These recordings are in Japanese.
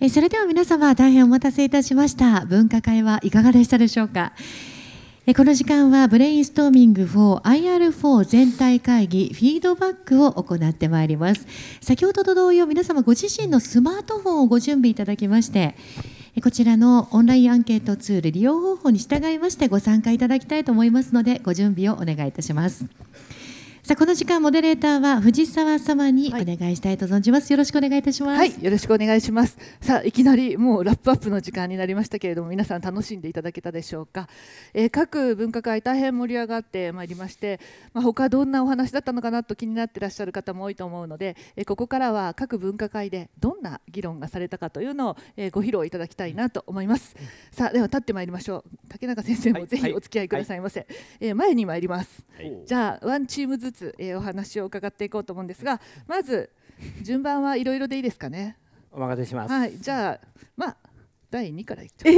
えそれでは皆様大変お待たせいたしました分科会はいかがでしたでしょうかえこの時間はブレインストーミング 4IR4 全体会議フィードバックを行ってまいります先ほどと同様皆様ご自身のスマートフォンをご準備いただきましてこちらのオンラインアンケートツール利用方法に従いましてご参加いただきたいと思いますのでご準備をお願いいたしますさあこの時間モデレーターは藤沢様にお願いしたいと存じます、はい、よろしくお願いいたします、はい、よろしくお願いしますさあいきなりもうラップアップの時間になりましたけれども皆さん楽しんでいただけたでしょうか、えー、各分科会大変盛り上がってまいりまして、まあ、他どんなお話だったのかなと気になってらっしゃる方も多いと思うので、えー、ここからは各分科会でどんな議論がされたかというのを、えご披露いただきたいなと思います、うん、さあでは立ってまいりましょう竹中先生もぜひお付き合いくださいませ、はいはい、え前に参ります、じゃあワンチームずつつ、えー、お話を伺っていこうと思うんですがまず順番はいろいろでいいですかね。お任せします、はい、じゃあ、まあ、第二からいっちゃう。え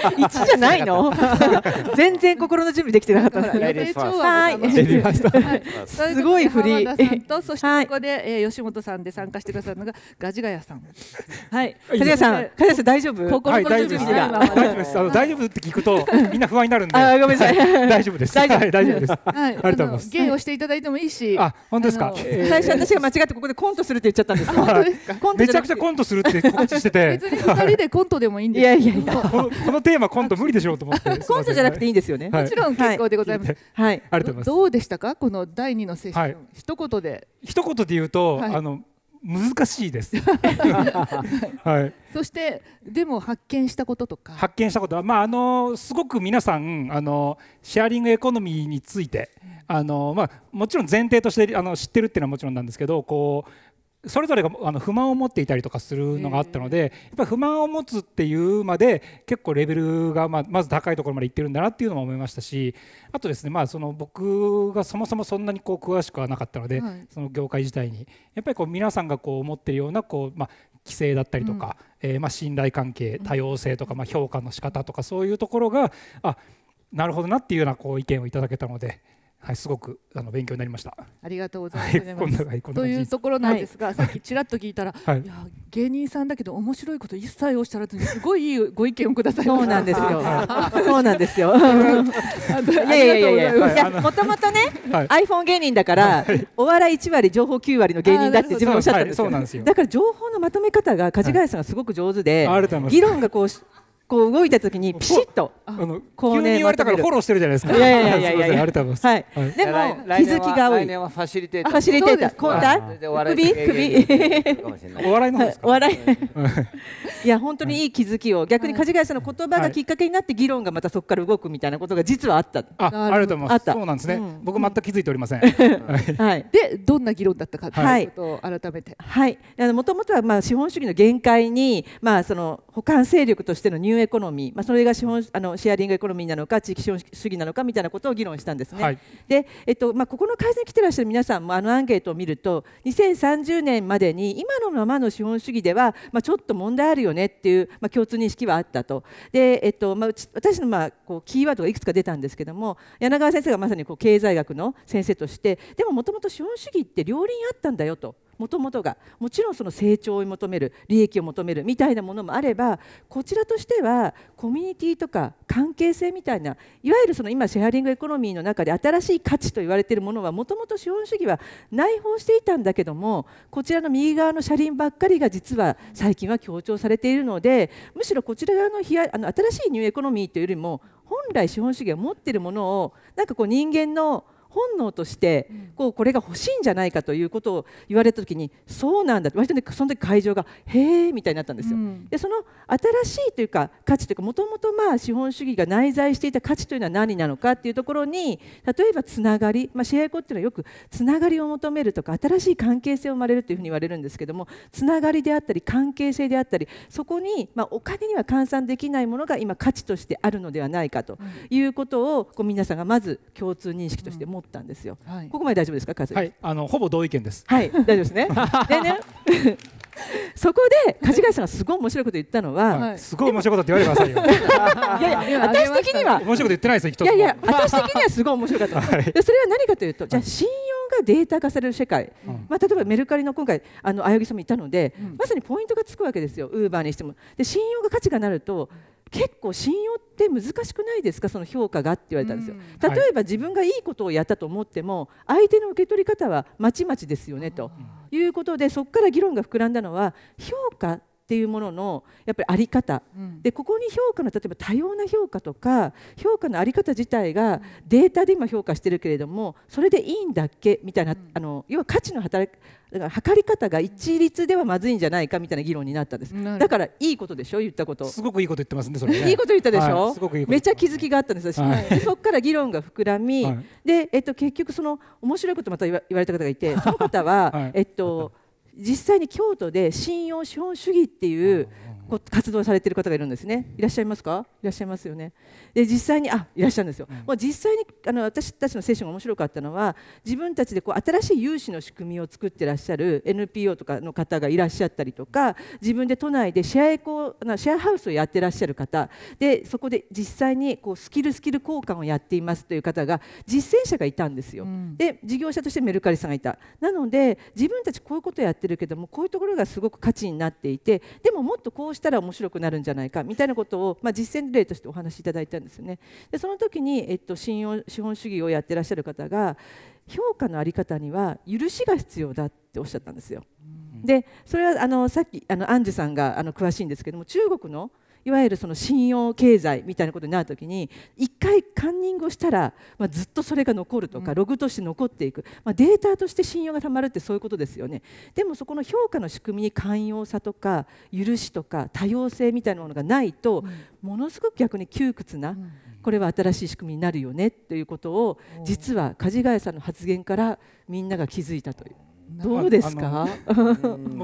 ー、じゃないの 全然心の準備できてなかったです。すごい振り。とそしてここで、えー、吉本さんで参加してくださるのがガジガヤさん。はい。ガジガヤさん、ガジガヤさん大丈夫？心の準備が。大丈夫です。あの大丈夫って聞くと みんな不安になるんで。あ、ごめんなさい。大丈夫です。大丈夫です。はい。ありがとうございます。ゲイをしていただいてもいいし。あ、本当ですか。最初私が間違ってここでコントするって言っちゃったんです。本当ですか。めちゃくちゃコントするって告知してて。別に二人ででコントでもいいんですいやいやいやこのこのテーマコント無理でしょうと思って コントじゃなくていいんですよね、はい、もちろん結構でございます、はい、ありがとうございますどうでしたかこの第二の精神、はい、一言で一言で言うと、あの難しいです はい。そしてでも発見したこととか。発見したことはまああのすごく皆さんあのシェアリングエコノミーについてあのまあもちろん前提としてあの知ってるっていうのはもちろんなんですけどこうそれぞれがあの不満を持っていたりとかするのがあったので、やっぱ不満を持つっていうまで結構レベルがままず高いところまでいってるんだなっていうのも思いましたしあとですね、まあ、その僕がそもそもそんなにこう詳しくはなかったので、その業界自体にやっぱりこう皆さんがこう思ってるようなこう、ま規制だったりとか、えま信頼関係多様性とか、ま評価の仕方とかそういうところがあなるほどなっていうようなこう意見をいただけたのではい、すごくあの勉強になりました。ありがとうございます。はい、というところなんですが、はい、さっきちらっと聞いたら、はい、いや芸人さんだけど面白いこと一切おっしゃらずにすごいいいご意見をくださいそうなんですよ。そうなんですよ。いやいやいやいや。もともとね、はい、iPhone 芸人だから、お笑い一割情報九割の芸人だって自分おっしゃったんですよ。だから情報のまとめ方が梶ヶ谷さんがすごく上手で、議論がこう。こう動いた時にピシッとあのこう、ね、急に言われたからフォローしてるじゃないですか。いやいやいやいやいや。ありがとうございます。はい。でも気づきが多い。来年はファシリテーター。ファシリテーター。交代？首首。お笑いの方ですか。笑い。いや本当にいい気づきを逆に梶谷さんの言葉がきっかけになって議論がまたそこから動くみたいなことが実はあった。あ、あると思います。そうなんですね。僕全く気づいておりません。はい。でどんな議論だったかということを改めて。はい。あの元々はまあ資本主義の限界にまあその補完勢力としての入エコノミー、まあ、それが資本あのシェアリングエコノミーなのか地域資本主義なのかみたいなことを議論したんですね。はい、で、えっとまあ、ここの会社に来てらっしゃる皆さんもあのアンケートを見ると2030年までに今のままの資本主義では、まあ、ちょっと問題あるよねっていう、まあ、共通認識はあったと。でえっとまあ、私の、まあ、こうキーワードがいくつか出たんですけども柳川先生がまさにこう経済学の先生としてでももともと資本主義って両輪あったんだよともともとがもちろんその成長を求める利益を求めるみたいなものもあればこちらとしてはコミュニティとか関係性みたいないわゆるその今シェアリングエコノミーの中で新しい価値と言われているものはもともと資本主義は内包していたんだけどもこちらの右側の車輪ばっかりが実は最近は強調されているのでむしろこちら側のあの新しいニューエコノミーというよりも本来資本主義が持っているものをなんかこう人間の本能としてこうこれが欲しいんじゃないかということを言われた時にそうなんだ割とねその時会場がへえみたいになったんですよ。でその新しいというか価値というかもともとまあ資本主義が内在していた価値というのは何なのかっていうところに例えばつながり、まあ、シェアエコっていうのはよくつながりを求めるとか新しい関係性を生まれるというふうに言われるんですけどもつながりであったり関係性であったりそこにまあお金には換算できないものが今価値としてあるのではないかということをこう皆さんがまず共通認識として持ったんですよ、はい、ここまで大丈夫ですか和也、はい、あのほぼ同意見ですはい大丈夫ですね でね そこで梶貝さんがすごい面白いこと言ったのは、はい、すごい面白いことって言われてくださいよいやいや 私的には面白いこと言ってないですよいやいや私的にはすごい面白かった、はい、でそれは何かというとじゃあ信用がデータ化される世界、うん、まあ、例えばメルカリの今回あのあ青ぎさんもいたので、うん、まさにポイントがつくわけですよウーバーにしてもで信用が価値がなると結構信用って難しくないですかその評価がって言われたんですよ、うん、例えば自分がいいことをやったと思っても、相手の受け取り方はまちまちですよねということでそこから議論が膨らんだのは評価っていうもののやっぱりあり方、うん、でここに評価の例えば多様な評価とか評価のあり方自体がデータで今評価してるけれどもそれでいいんだっけみたいな、うん、あの要は価値の働きだから測り方が一律ではまずいんじゃないかみたいな議論になったんです、だからいいことでしょ言ったことすごくいいこと言ってますねそれ、ね、いいこと言ったでしょ、はい、すごくいいめちゃ気づきがあったんです、はい、でそこから議論が膨らみ、はい、でえっと結局その面白いことまた言われた方がいてその方は、えっと実際に京都で信用資本主義っていう活動されてる方がいるんですね。いらっしゃいますか？いらっしゃいますよね。で実際にあいらっしゃるんですよ。もう実際にあの私たちの聖書が面白かったのは自分たちでこう新しい融資の仕組みを作ってらっしゃる NPO とかの方がいらっしゃったりとか、自分で都内でシェアエコなシェアハウスをやってらっしゃる方でそこで実際にこうスキルスキル交換をやっていますという方が実践者がいたんですよ。うん、で事業者としてメルカリさんがいた。なので自分たちこういうことやってるけどもこういうところがすごく価値になっていて、でももっとこううしたら面白くなるんじゃないかみたいなことを、まあ、実践例としてお話しいただいたんですよね。でその時に、えっと、信用資本主義をやってらっしゃる方が評価のあり方には許しが必要だっておっしゃったんですよ。でそれはあのさっきあのアンジュさんがあの詳しいんですけども中国のいわゆるその信用経済みたいなことになるときに1回カンニングをしたら、まあ、ずっとそれが残るとかログとして残っていく、まあ、データとして信用がたまるってそういうことですよねでもそこの評価の仕組みに寛容さとか許しとか多様性みたいなものがないと、ものすごく逆に窮屈な、これは新しい仕組みになるよねということを実は梶ヶ谷さんの発言からみんなが気づいたという。どうですか。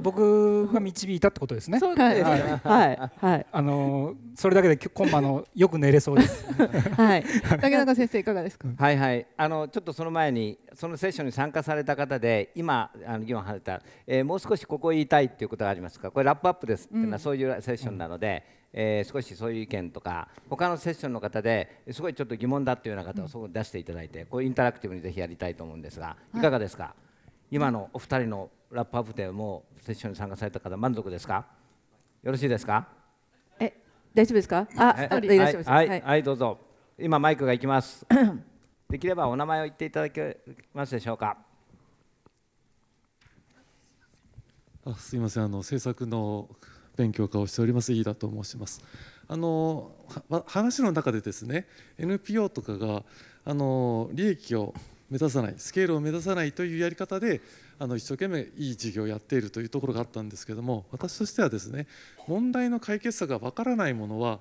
僕が導いたってことですね。そうですはいはい。あのそれだけで今晩のよく寝れそうです。はい。竹中先生いかがですか。はいはい。あのちょっとその前にそのセッションに参加された方で今あの議論された、えー、もう少しここ言いたいっていうことがありますか。これラップアップですっていうのはそういうセッションなので。うんえー、少しそういう意見とか他のセッションの方ですごいちょっと疑問だというような方をそこ出していただいて、こうインタラクティブにぜひやりたいと思うんですがいかがですか、はい今のお二人のラップアップ展もうセッションに参加された方満足ですかよろしいですかえ大丈夫ですかあ、はい、いらっしゃいませ、はい、はい、はい、どうぞ今マイクが行きます できればお名前を言っていただけますでしょうかあすいませんあの制作の勉強家をしております飯田と申しますあの話の中でですね NPO とかがあの利益を目指さないスケールを目指さないというやり方であの一生懸命いい事業をやっているというところがあったんですけども私としてはですね問題の解決策がわからないものは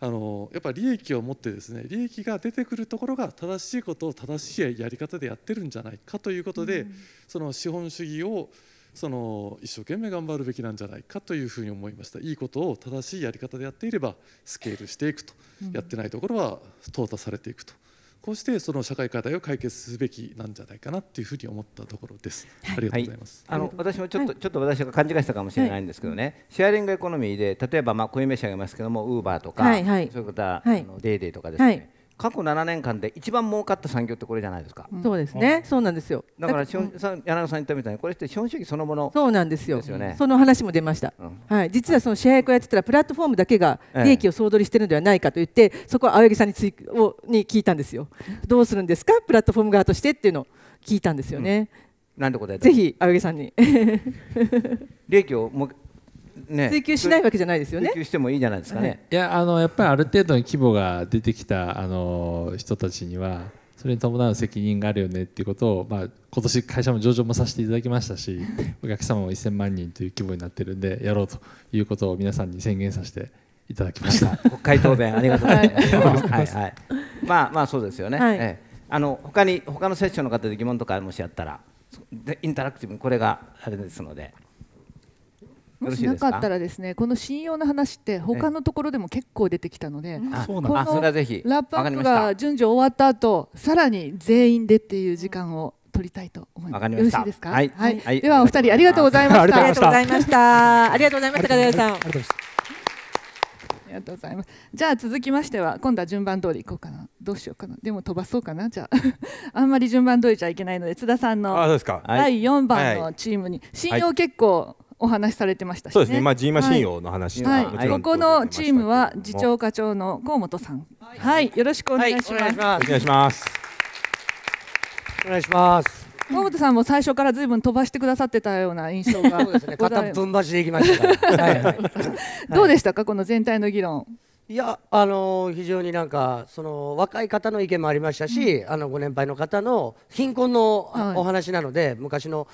あのやっぱり利益を持ってですね利益が出てくるところが正しいことを正しいやり方でやってるんじゃないかということで、うん、その資本主義をその一生懸命頑張るべきなんじゃないかというふうに思いましたいいことを正しいやり方でやっていればスケールしていくと、うん、やってないところは淘汰されていくと。こうしてその社会課題を解決すべきなんじゃないかなっていうふうに思ったところです。はい、ありがとうございます。はい、あの私もちょっと、ちょっと私が勘違いしたかもしれないんですけどね、はい、シェアリングエコノミーで例えばまあこういう名詞ありますけども、ウーバーとか、はいはい、そういうことは、はい、あのデイデイとかですね。過去7年間で一番儲かった産業ってこれじゃないですか、うん、そうですね、うん、そうなんですよだからし資ん、さん柳さん言ったみたいにこれって資本主義そのものそうなんですよ、その話も出ました、うん、はい、実はその支配役をやってたらプラットフォームだけが利益を総取りしてるのではないかと言って、ええ、そこは青柳さんについをに聞いたんですよどうするんですかプラットフォーム側としてっていうのを聞いたんですよね、なんて答えたぜひ青柳さんに 利益をもね、追求しないわけじゃないですよね。追求してもいいじゃないですかね。はい、いやあのやっぱりある程度の規模が出てきたあの人たちにはそれに伴う責任があるよねっていうことを、まあ、今年会社も上場もさせていただきましたし お客様も1000万人という規模になってるんでやろうということを皆さんに宣言させていただきました 国会答弁ありがとうございます。はいはい、まあまあそうですよね。はい、ええ、あの他に他のセッションの方で疑問とかもしあったらインタラクティブこれがあれですので。もしなかったらですねこの信用の話って他のところでも結構出てきたので、このラップアップが順序終わった後さらに全員でっていう時間を取りたいと思います。よろしいですか、はい、はいはいではお二人ありがとうございました。ありがとうございました。ありがとうございました。片さん。ありがとうございます。じゃあ続きましては今度は順番通りいこうかな。どうしようかな。でも飛ばそうかな。じゃあ あんまり順番通りじゃいけないので津田さんの第4番のチームに信用結構。はいお話しされてましたし、ね、そうですね、まあ、ジーマ信用の話とか、はいここのチームは次長課長の河本さん、はい、はい、よろしくお願いします、お願いしますお願いします河本さんも最初からずいぶん飛ばしてくださってたような印象が そうですね片ぶんばできました どうでしたかこの全体の議論いやあの非常になんかその若い方の意見もありましたし、うん、あのご年配の方の貧困のお話なので、はい、昔の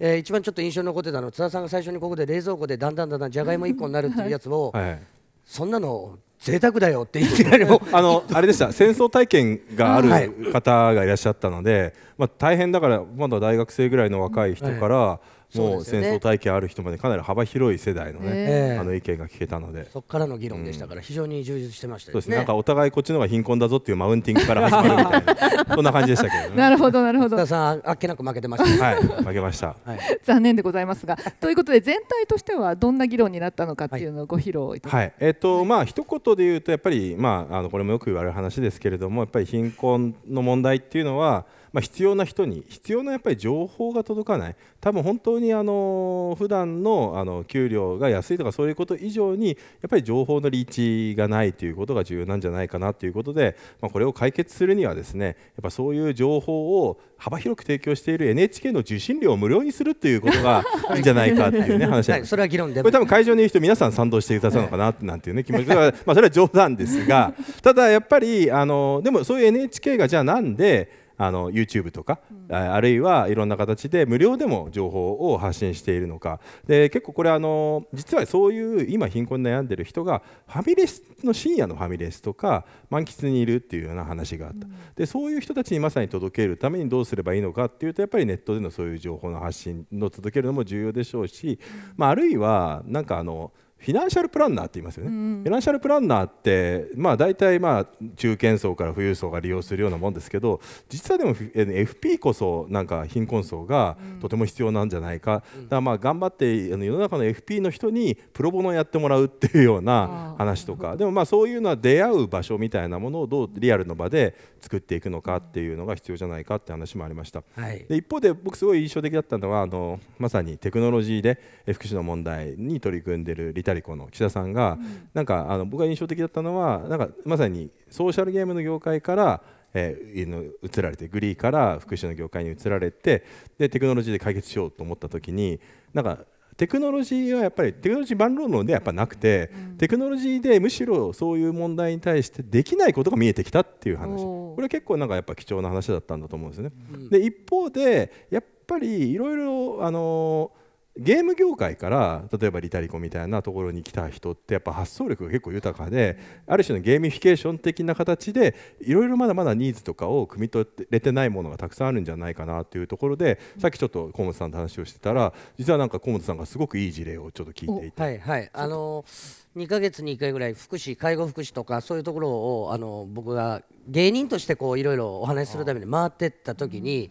えー、一番ちょっと印象に残ってたのは津田さんが最初にここで冷蔵庫でだんだんだんだんじゃがいも1個になるっていうやつを、はい、そんなの贅沢だよってってなりもあのあれでした戦争体験がある方がいらっしゃったので、まあ、大変だからまだ大学生ぐらいの若い人から、はいもう戦争体験ある人までかなり幅広い世代のね、えー、あの意見が聞けたのでそこからの議論でしたから非常に充実してました、ねうん、そうですねなんかお互いこっちの方が貧困だぞっていうマウンティングから始まるみたいな そんな感じでしたけど、ね、なるほどなるほど田さんあっけなく負けてましたはい負けました、はい、残念でございますがということで全体としてはどんな議論になったのかっていうのをご披露いはい、えっ、ー、とまあ一言で言うとやっぱりまああのこれもよく言われる話ですけれどもやっぱり貧困の問題っていうのはまあ、必要な人に必要なやっぱり情報が届かない多分本当にあの普段のあの給料が安いとかそういうこと以上にやっぱり情報のリーチがないということが重要なんじゃないかなということで、まあ、これを解決するにはですねやっぱそういう情報を幅広く提供している NHK の受信料を無料にするということが いいんじゃないかというね話、はい、それは議論でこれ多分会場にいる人皆さん賛同してくださるのかななんていうね気持ちがまあそれは冗談ですがただやっぱりあのでもそういう NHK がじゃあなんであの YouTube とか、うん、あるいはいろんな形で無料でも情報を発信しているのかで結構これあの実はそういう今貧困に悩んでる人がファミレスの深夜のファミレスとか満喫にいるっていうような話があった、うん、でそういう人たちにまさに届けるためにどうすればいいのかっていうとやっぱりネットでのそういう情報の発信の届けるのも重要でしょうし、まあ、あるいはなんかあのフィナンシャルプランナーって言いますよね、うん、フィナンシャルプランナーって、まあ、大体まあ中堅層から富裕層が利用するようなもんですけど実はでも FP こそなんか貧困層がとても必要なんじゃないかうん、だまあ頑張って世の中の FP の人にプロボノやってもらうっていうような話とかでもまあそういうのは出会う場所みたいなものをどうリアルの場で作っていくのかっていうのが必要じゃないかって話もありました、はい、で一方で僕すごい印象的だったのはあのまさにテクノロジーで福祉の問題に取り組んでるリたりこの岸田さんが、なんかあの僕が印象的だったのはなんかまさにソーシャルゲームの業界からえー、移られてグリーから福祉の業界に移られてでテクノロジーで解決しようと思った時になんかテクノロジーはやっぱりテクノロジー万能論ではやっぱなくて、うん、テクノロジーでむしろそういう問題に対してできないことが見えてきたっていう話これは結構なんかやっぱ貴重な話だったんだと思うんですよね。うん、で一方でやっぱりいろろあのーゲーム業界から例えばリタリコみたいなところに来た人ってやっぱ発想力が結構豊かである種のゲーミフィケーション的な形でいろいろまだまだニーズとかを汲み取れてないものがたくさんあるんじゃないかなというところでさっきちょっと河本さんと話をしてたら実はなんか河本さんがすごくいい事例をちょっと聞いていて。はい、はい、あのー2ヶ月に1回ぐらい福祉介護福祉とかそういうところをあの僕が芸人としてこういろいろお話しするために回ってった時に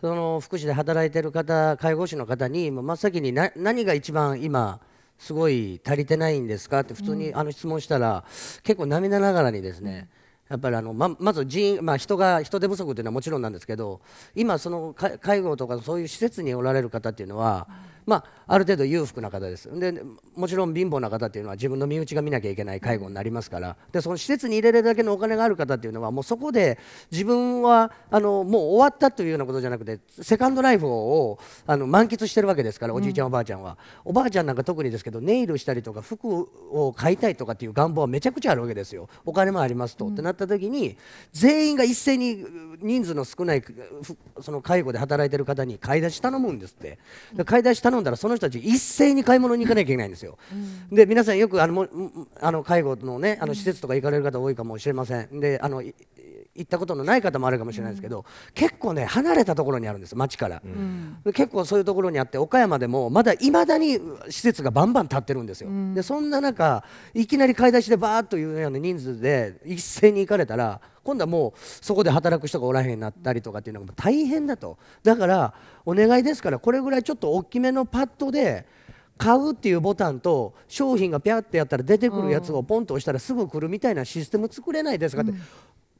その福祉で働いてる方介護士の方に真っ先に何が一番今すごい足りてないんですかって普通にあの質問したら結構涙ながらにですね、うんやっぱりあのままず人,、まあ、人が人手不足というのはもちろんなんですけど今その介護とかそういう施設におられる方っていうのは、まあ、ある程度裕福な方ですでもちろん貧乏な方っていうのは自分の身内が見なきゃいけない介護になりますからでその施設に入れるだけのお金がある方っていうのはもうそこで自分はあのもう終わったというようなことじゃなくてセカンドライフをあの満喫してるわけですからおじいちゃんおばあちゃんは、うん、おばあちゃんなんか特にですけどネイルしたりとか服を買いたいとかっていう願望はめちゃくちゃあるわけですよお金もありますと、うんった時に全員が一斉に人数の少ないその介護で働いてる方に買い出し頼むんですってで買い出し頼んだらその人たち一斉に買い物に行かなきゃいけないんですよ、うん、で皆さんよくあのあの介護のねあの施設とか行かれる方多いかもしれませんであの行ったことのない方もあるかもしれないですけど、結構ね離れたところにあるんです町から、結構そういうところにあって岡山でもまだいまだに施設がバンバン建ってるんですよ、でそんな中いきなり買い出しでバーッというような人数で一斉に行かれたら今度はもうそこで働く人がおらへんになったりとかっていうのが大変だとだからお願いですからこれぐらいちょっと大きめのパッドで買うっていうボタンと商品がピャってやったら出てくるやつをポンと押したらすぐ来るみたいなシステム作れないですかって、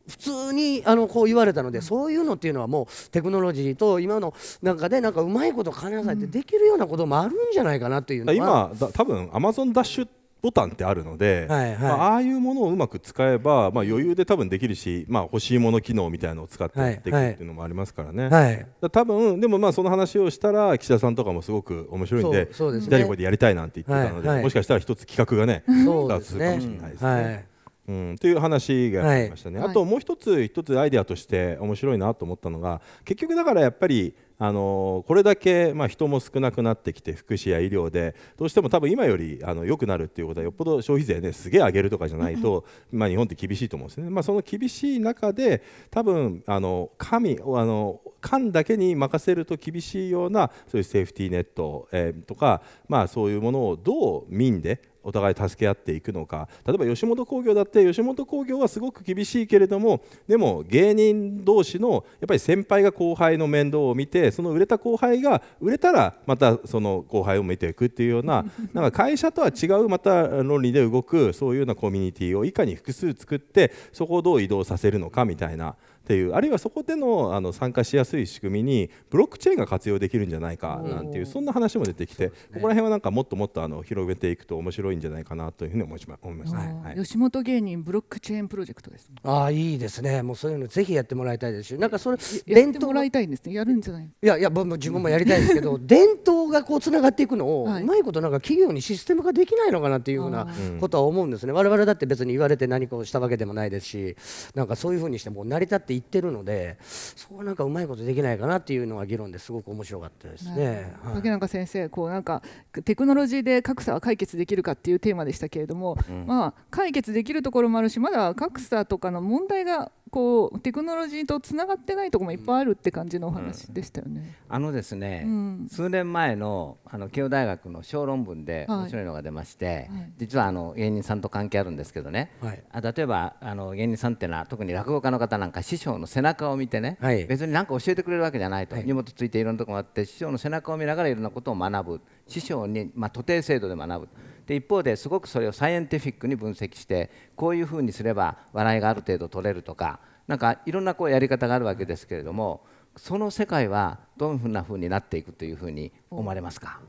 普通にあのこう言われたので、そういうのっていうのはもうテクノロジーと今のなんかでなんかうまいこと金なさいってできるようなこともあるんじゃないかなっていうのは、うん、今多分アマゾンダッシュボタンってあるので、はいはいまあ、ああいうものをうまく使えば、まあ、余裕で多分できるし、まあ、欲しいもの機能みたいなのを使ってできるっていうのもありますからね、はいはい、多分でもまあその話をしたら岸田さんとかもすごく面白いんで「そううでね、これでやりたい」なんて言ってたので、はいはい、もしかしたら一つ企画がねスタートするかもしれないですね。うん、という話がありましたね、はい、あともう一つ一つアイデアとして面白いなと思ったのが結局だからやっぱりあのこれだけ、まあ、人も少なくなってきて福祉や医療でどうしても多分今よりあの良くなるっていうことはよっぽど消費税ねすげえ上げるとかじゃないと、まあ、日本って厳しいと思うんですね、まあ、その厳しい中で多分あの神あの官だけに任せると厳しいようなそういうセーフティーネット、えー、とか、まあ、そういうものをどう民でお互い助け合っていくのか例えば吉本興業だって吉本興業はすごく厳しいけれどもでも芸人同士のやっぱり先輩が後輩の面倒を見てその売れた後輩が売れたらまたその後輩を見ていくっていうような なんか会社とは違うまた論理で動くそういうようなコミュニティをいかに複数作ってそこをどう移動させるのかみたいなっていうあるいはそこでのあの参加しやすい仕組みにブロックチェーンが活用できるんじゃないかなんていうそんな話も出てきて、ここら辺はなんかもっともっとあの広げていくと面白いんじゃないかなというふうに思いました、はい、吉本芸人ブロックチェーンプロジェクトです、ああいいですねもうそういうのぜひやってもらいたいですしなんかそれ伝統もらいたいんですねやるんじゃないいやいや僕も自分もやりたいんですけど 伝統がこうつながっていくのを、はい、うまいことなんか企業にシステム化できないのかなっていうふうなことは思うんですね我々だって別に言われて何かをしたわけでもないですしなんかそういうふうにしても成り立って言ってるのでそうなんかうまいことできないかなっていうのが議論ですごく面白かったですね。はい、竹中先生こうなんかテクノロジーで格差は解決できるかっていうテーマでしたけれども、うん、まあ解決できるところもあるしまだ格差とかの問題がこうテクノロジーとつながってないとこもいっぱいあるって感じのお話でしたよね。うん、あのですね、うん、数年前のあの慶応大学の小論文で面白いのが出まして、はい、実はあの芸人さんと関係あるんですけどね、はい、あ例えばあの芸人さんっていうのは特に落語家の方なんか師匠の背中を見てね、はい、別に何か教えてくれるわけじゃないと、荷物ついていろんなとこもあって師匠の背中を見ながらいろんなことを学ぶ師匠に、まあ、徒弟制度で学ぶ。で一方ですごくそれをサイエンティフィックに分析してこういうふうにすれば笑いがある程度取れるとかなんかいろんなこうやり方があるわけですけれどもその世界はどんなふうになっていくというふうに思われますか、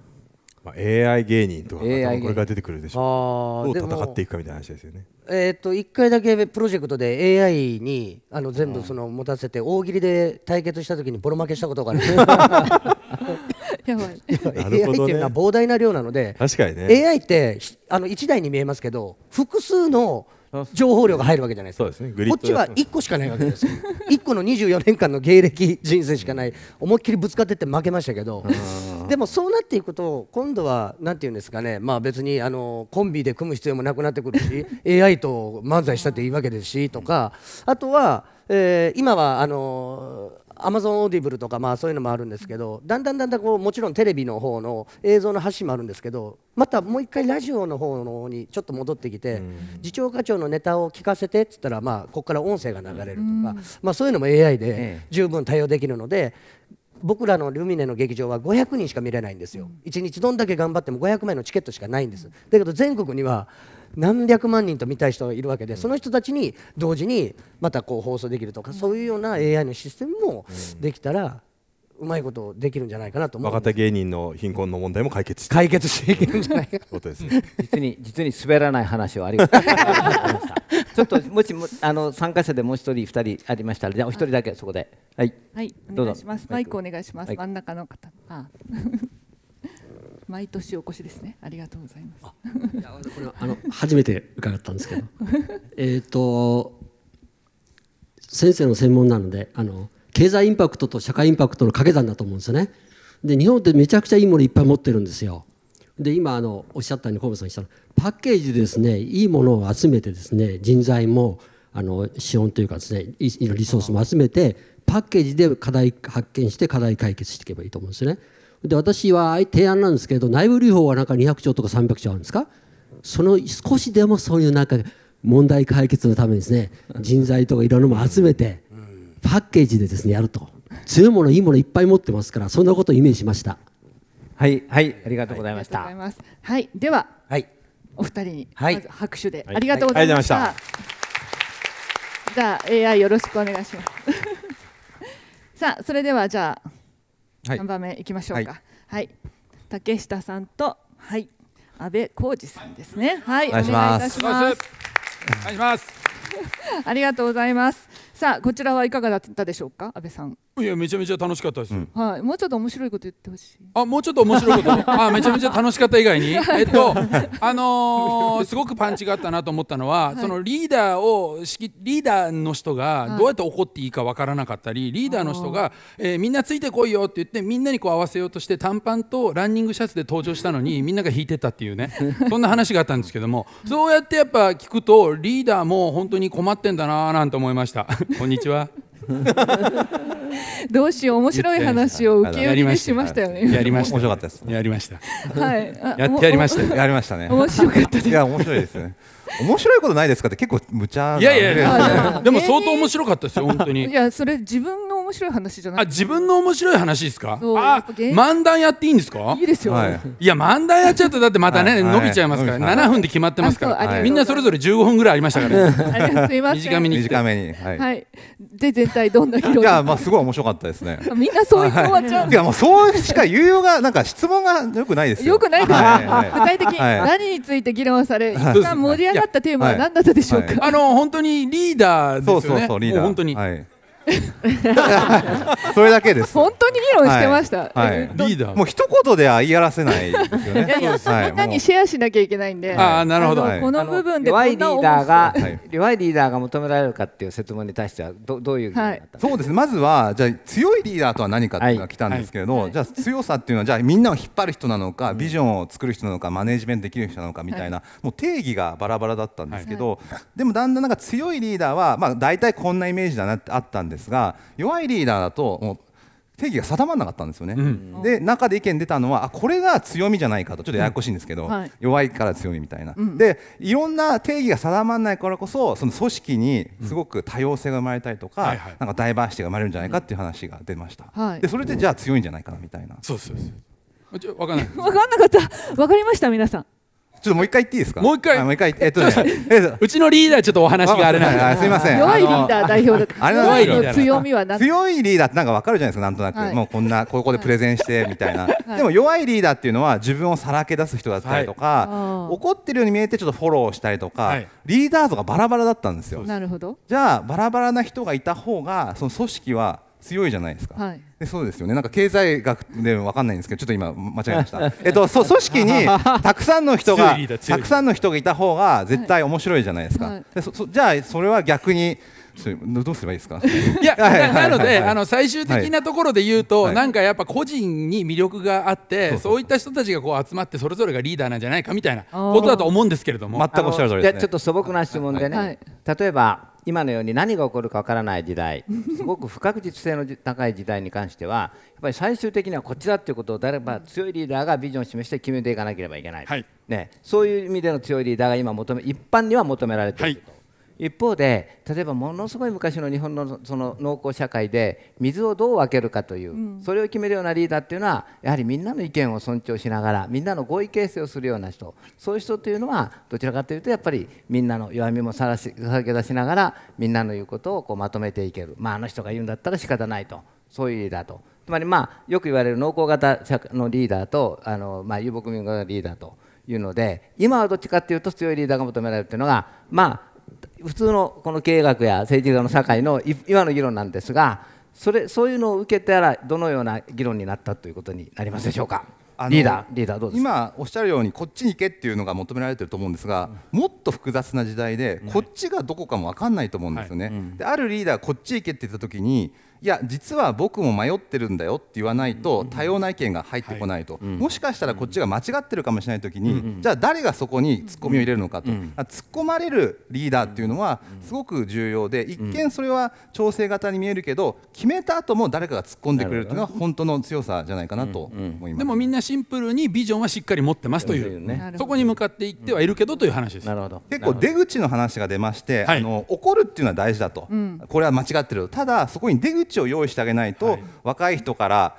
まあ、AI 芸人とかこれから出てくるでしょうどう戦っていくかみたいな話ですよね。えー、っと1回だけプロジェクトで AI にあの全部その持たせて大喜利で対決した時にボロ負けしたことがある やばい。AI っていうのは膨大な量なので、確かにね。AI ってあの一台に見えますけど、複数の情報量が入るわけじゃないですか。すね、こっちは1個しかないわけですよ。1 個の24年間の芸歴人生しかない。思いっきりぶつかってって負けましたけど。でもそうなっていくと今度はなんていうんですかね。まあ別にあのコンビで組む必要もなくなってくるし、AI と漫才したっていいわけですしとか、あとは、えー、今はあのーアマゾンオーディブルとかまあそういうのもあるんですけどだんだんだんだんこうもちろんテレビの方の映像の発信もあるんですけどまたもう一回ラジオの方のにちょっと戻ってきて、次長課長のネタを聞かせてっつったらまあここから音声が流れるとか、まあそういうのも AI で十分対応できるので。僕らのルミネの劇場は500人しか見れないんですよ、1日どんだけ頑張っても500枚のチケットしかないんです、だけど全国には何百万人と見たい人がいるわけで、その人たちに同時にまたこう放送できるとか、そういうような AI のシステムもできたら、うまいことできるんじゃないかなと思う若手芸人の貧困の問題も解決して解決していけるんじゃないかことですね実に実に滑らない話をありがとうございました ちょっともしもあの参加者でもう一人二人ありましたらじゃお一人だけそこではい、はい、お願いしますマイクお願いします、真ん中の方あ毎年お越しですね。ありがとうございます。いやこれはあの初めて伺ったんですけど、えっと先生の専門なのであの経済インパクトと社会インパクトの掛け算だと思うんですよね。で日本ってめちゃくちゃいいものいっぱい持ってるんですよ。で今あのおっしゃったように河野さんしたのパッケージでですねいいものを集めてですね人材もあの資本というかですねいリソースも集めてパッケージで課題発見して課題解決していけばいいと思うんですよね。で私は提案なんですけど内部留保はなんか200兆とか300兆あるんですかその少しでもそういうなんか問題解決のためにですね人材とかいろんなもの集めてパッケージでですねやると強いものいいものいっぱい持ってますからそんなことをイメージしましたはいはいありがとうございました、はい、では、はい、お二人にまず拍手で、はい、ありがとうございました、はい、じゃあ AI よろしくお願いします さあそれではじゃあ3番目いきましょうか。はい、竹下さんとはい安倍浩二さんですね。はい、お願いいたします。ありがとうございます。さあこちらはいかがだったでしょうか、安倍さん。いやめちゃめちゃ楽しかったです、うん、はいもうちょっと面白いこと言ってほしいあもうちょっと面白いこと あめちゃめちゃ楽しかった以外にえっとあのー、すごくパンチがあったなと思ったのは、はい、そのリーダーをしきリーダーの人がどうやって怒っていいかわからなかったり、はい、リーダーの人が、えー、みんなついてこいよって言ってみんなにこう合わせようとして短パンとランニングシャツで登場したのに みんなが引いてたっていうねそんな話があったんですけども そうやってやっぱ聞くとリーダーも本当に困ってんだななんて思いましたこんにちは。どうしよう面白い話を受け売りしましたよね。やりました。面白かったです。やりました。はい。やってやりました。やりましたね。面白かったです。いや面白いですね。面白いことないですかって結構無茶。いやいやいや。でも相当面白かったですよ本当に。いやそれ自分の面白い話じゃない。あ自分の面白い話ですか。あ漫談やっていいんですか。いいですよ。いや漫談やっちゃうとだってまたね伸びちゃいますから7分で決まってますからみんなそれぞれ十五分ぐらいありましたからね。短めに。短めに。はい。で全体どんな色いやまあすごい面白かったですね みんなそういう終わっちゃう、はい、いやもうそうしか言うようがなんか質問がよくないですよよくないです、はい具体的に何について議論され、一番盛り上がったテーマは何だったでしょうか、あの本当にリーダーですよねそうそうそうリーダー本当に、はい それだけです。本当に議論してました。はい。リーダー。もう一言では言い表せないですよね。いやいや、んなにシェアしなきゃいけないんで。ああ、なるほど。この部分で弱いリーダーが弱いリーダーが求められるかっていう説問に対してはどどういうはい。そうですね。まずはじゃ強いリーダーとは何かっていうのが来たんですけれど、じゃ強さっていうのはじゃみんなを引っ張る人なのか、ビジョンを作る人なのか、マネージメントできる人なのかみたいなもう定義がバラバラだったんですけど、でもだんだんなんか強いリーダーはまあ大体こんなイメージだなってあったんですが弱いリーダーだともう定義が定まらなかったんですよね、うん、で中で意見出たのはあこれが強みじゃないかとちょっとややこしいんですけど、うんはい、弱いから強みみたいな、うん、でいろんな定義が定まらないからこそその組織にすごく多様性が生まれたりとかはいはい、なんかダイバーシティが生まれるんじゃないかっていう話が出ました、はい、でそれでじゃあ強いんじゃないかなみたいな、そうそうそうかんない分 かんなかった分かりました皆さんちょっともう一回言っていいですか。もう一回。もう一回。えっとね、うちのリーダーちょっとお話があれなんすみません。弱いリーダー代表だ。あれ弱いの強みは強いリーダーってなんかわかるじゃないですか。なんとなく、もうこんなここでプレゼンしてみたいな。でも弱いリーダーっていうのは自分をさらけ出す人だったりとか、怒ってるように見えてちょっとフォローしたりとか、リーダー像がバラバラだったんですよ。なるほど。じゃあバラバラな人がいた方がその組織は強いじゃないですか、はい、でそうですよねなんか経済学で分かんないんですけどちょっと今間違えました えっとそ組織に たくさんの人がたくさんの人がいた方が絶対面白いじゃないですか、はい、でそじゃあそれは逆にそれどうすればいいですかいや、なのであの最終的なところで言うと、なんかやっぱ個人に魅力があって、そういった人たちがこう集まってそれぞれがリーダーなんじゃないかみたいなことだと思うんですけれども全くおっしゃる通りです、ね、ちょっと素朴な質問でね、はい、例えば今のように何が起こるかわからない時代すごく不確実性の高い時代に関してはやっぱり最終的にはこっちだっていうことを誰か強いリーダーがビジョンを示して決めていかなければいけない、はい、ね、そういう意味での強いリーダーが今求め一般には求められていると。はい一方で例えばものすごい昔の日本のその農耕社会で水をどう分けるかという、うん、それを決めるようなリーダーっていうのはやはりみんなの意見を尊重しながらみんなの合意形成をするような人そういう人というのはどちらかというとやっぱりみんなの弱みもさらしさらけ出しながらみんなの言うことをこうまとめていける、まあ、あの人が言うんだったら仕方ないとそういうリーダーとつまりまあよく言われる農耕型のリーダーとあの、まあ、遊牧民型のリーダーというので今はどっちかっていうと強いリーダーが求められるっていうのがまあ普通のこの経営学や政治家の社会の今の議論なんですがそれそういうのを受けたらどのような議論になったということになりますでしょうか。リーダーリーダーどうです今おっしゃるようにこっちに行けっていうのが求められてると思うんですが、もっと複雑な時代でこっちがどこかも分かんないと思うんですよね。であるリーダーこっち行けって言った時にいや実は僕も迷ってるんだよって言わないと多様な意見が入ってこないと、もしかしたらこっちが間違ってるかもしれない時に、じゃあ誰がそこにツッコミを入れるのかと、突っ込まれるリーダーっていうのはすごく重要で一見それは調整型に見えるけど決めた後も誰かが突っ込んでくれるというのは本当の強さじゃないかなと思います、でもみんなシンプルにビジョンはしっかり持ってますという、ね、そこに向かっていってはいるけどという話です。なるほど結構出口の話が出まして、あの怒るっていうのは大事だと、これは間違ってるただそこに出口値を用意してあげないと、はい、若い人から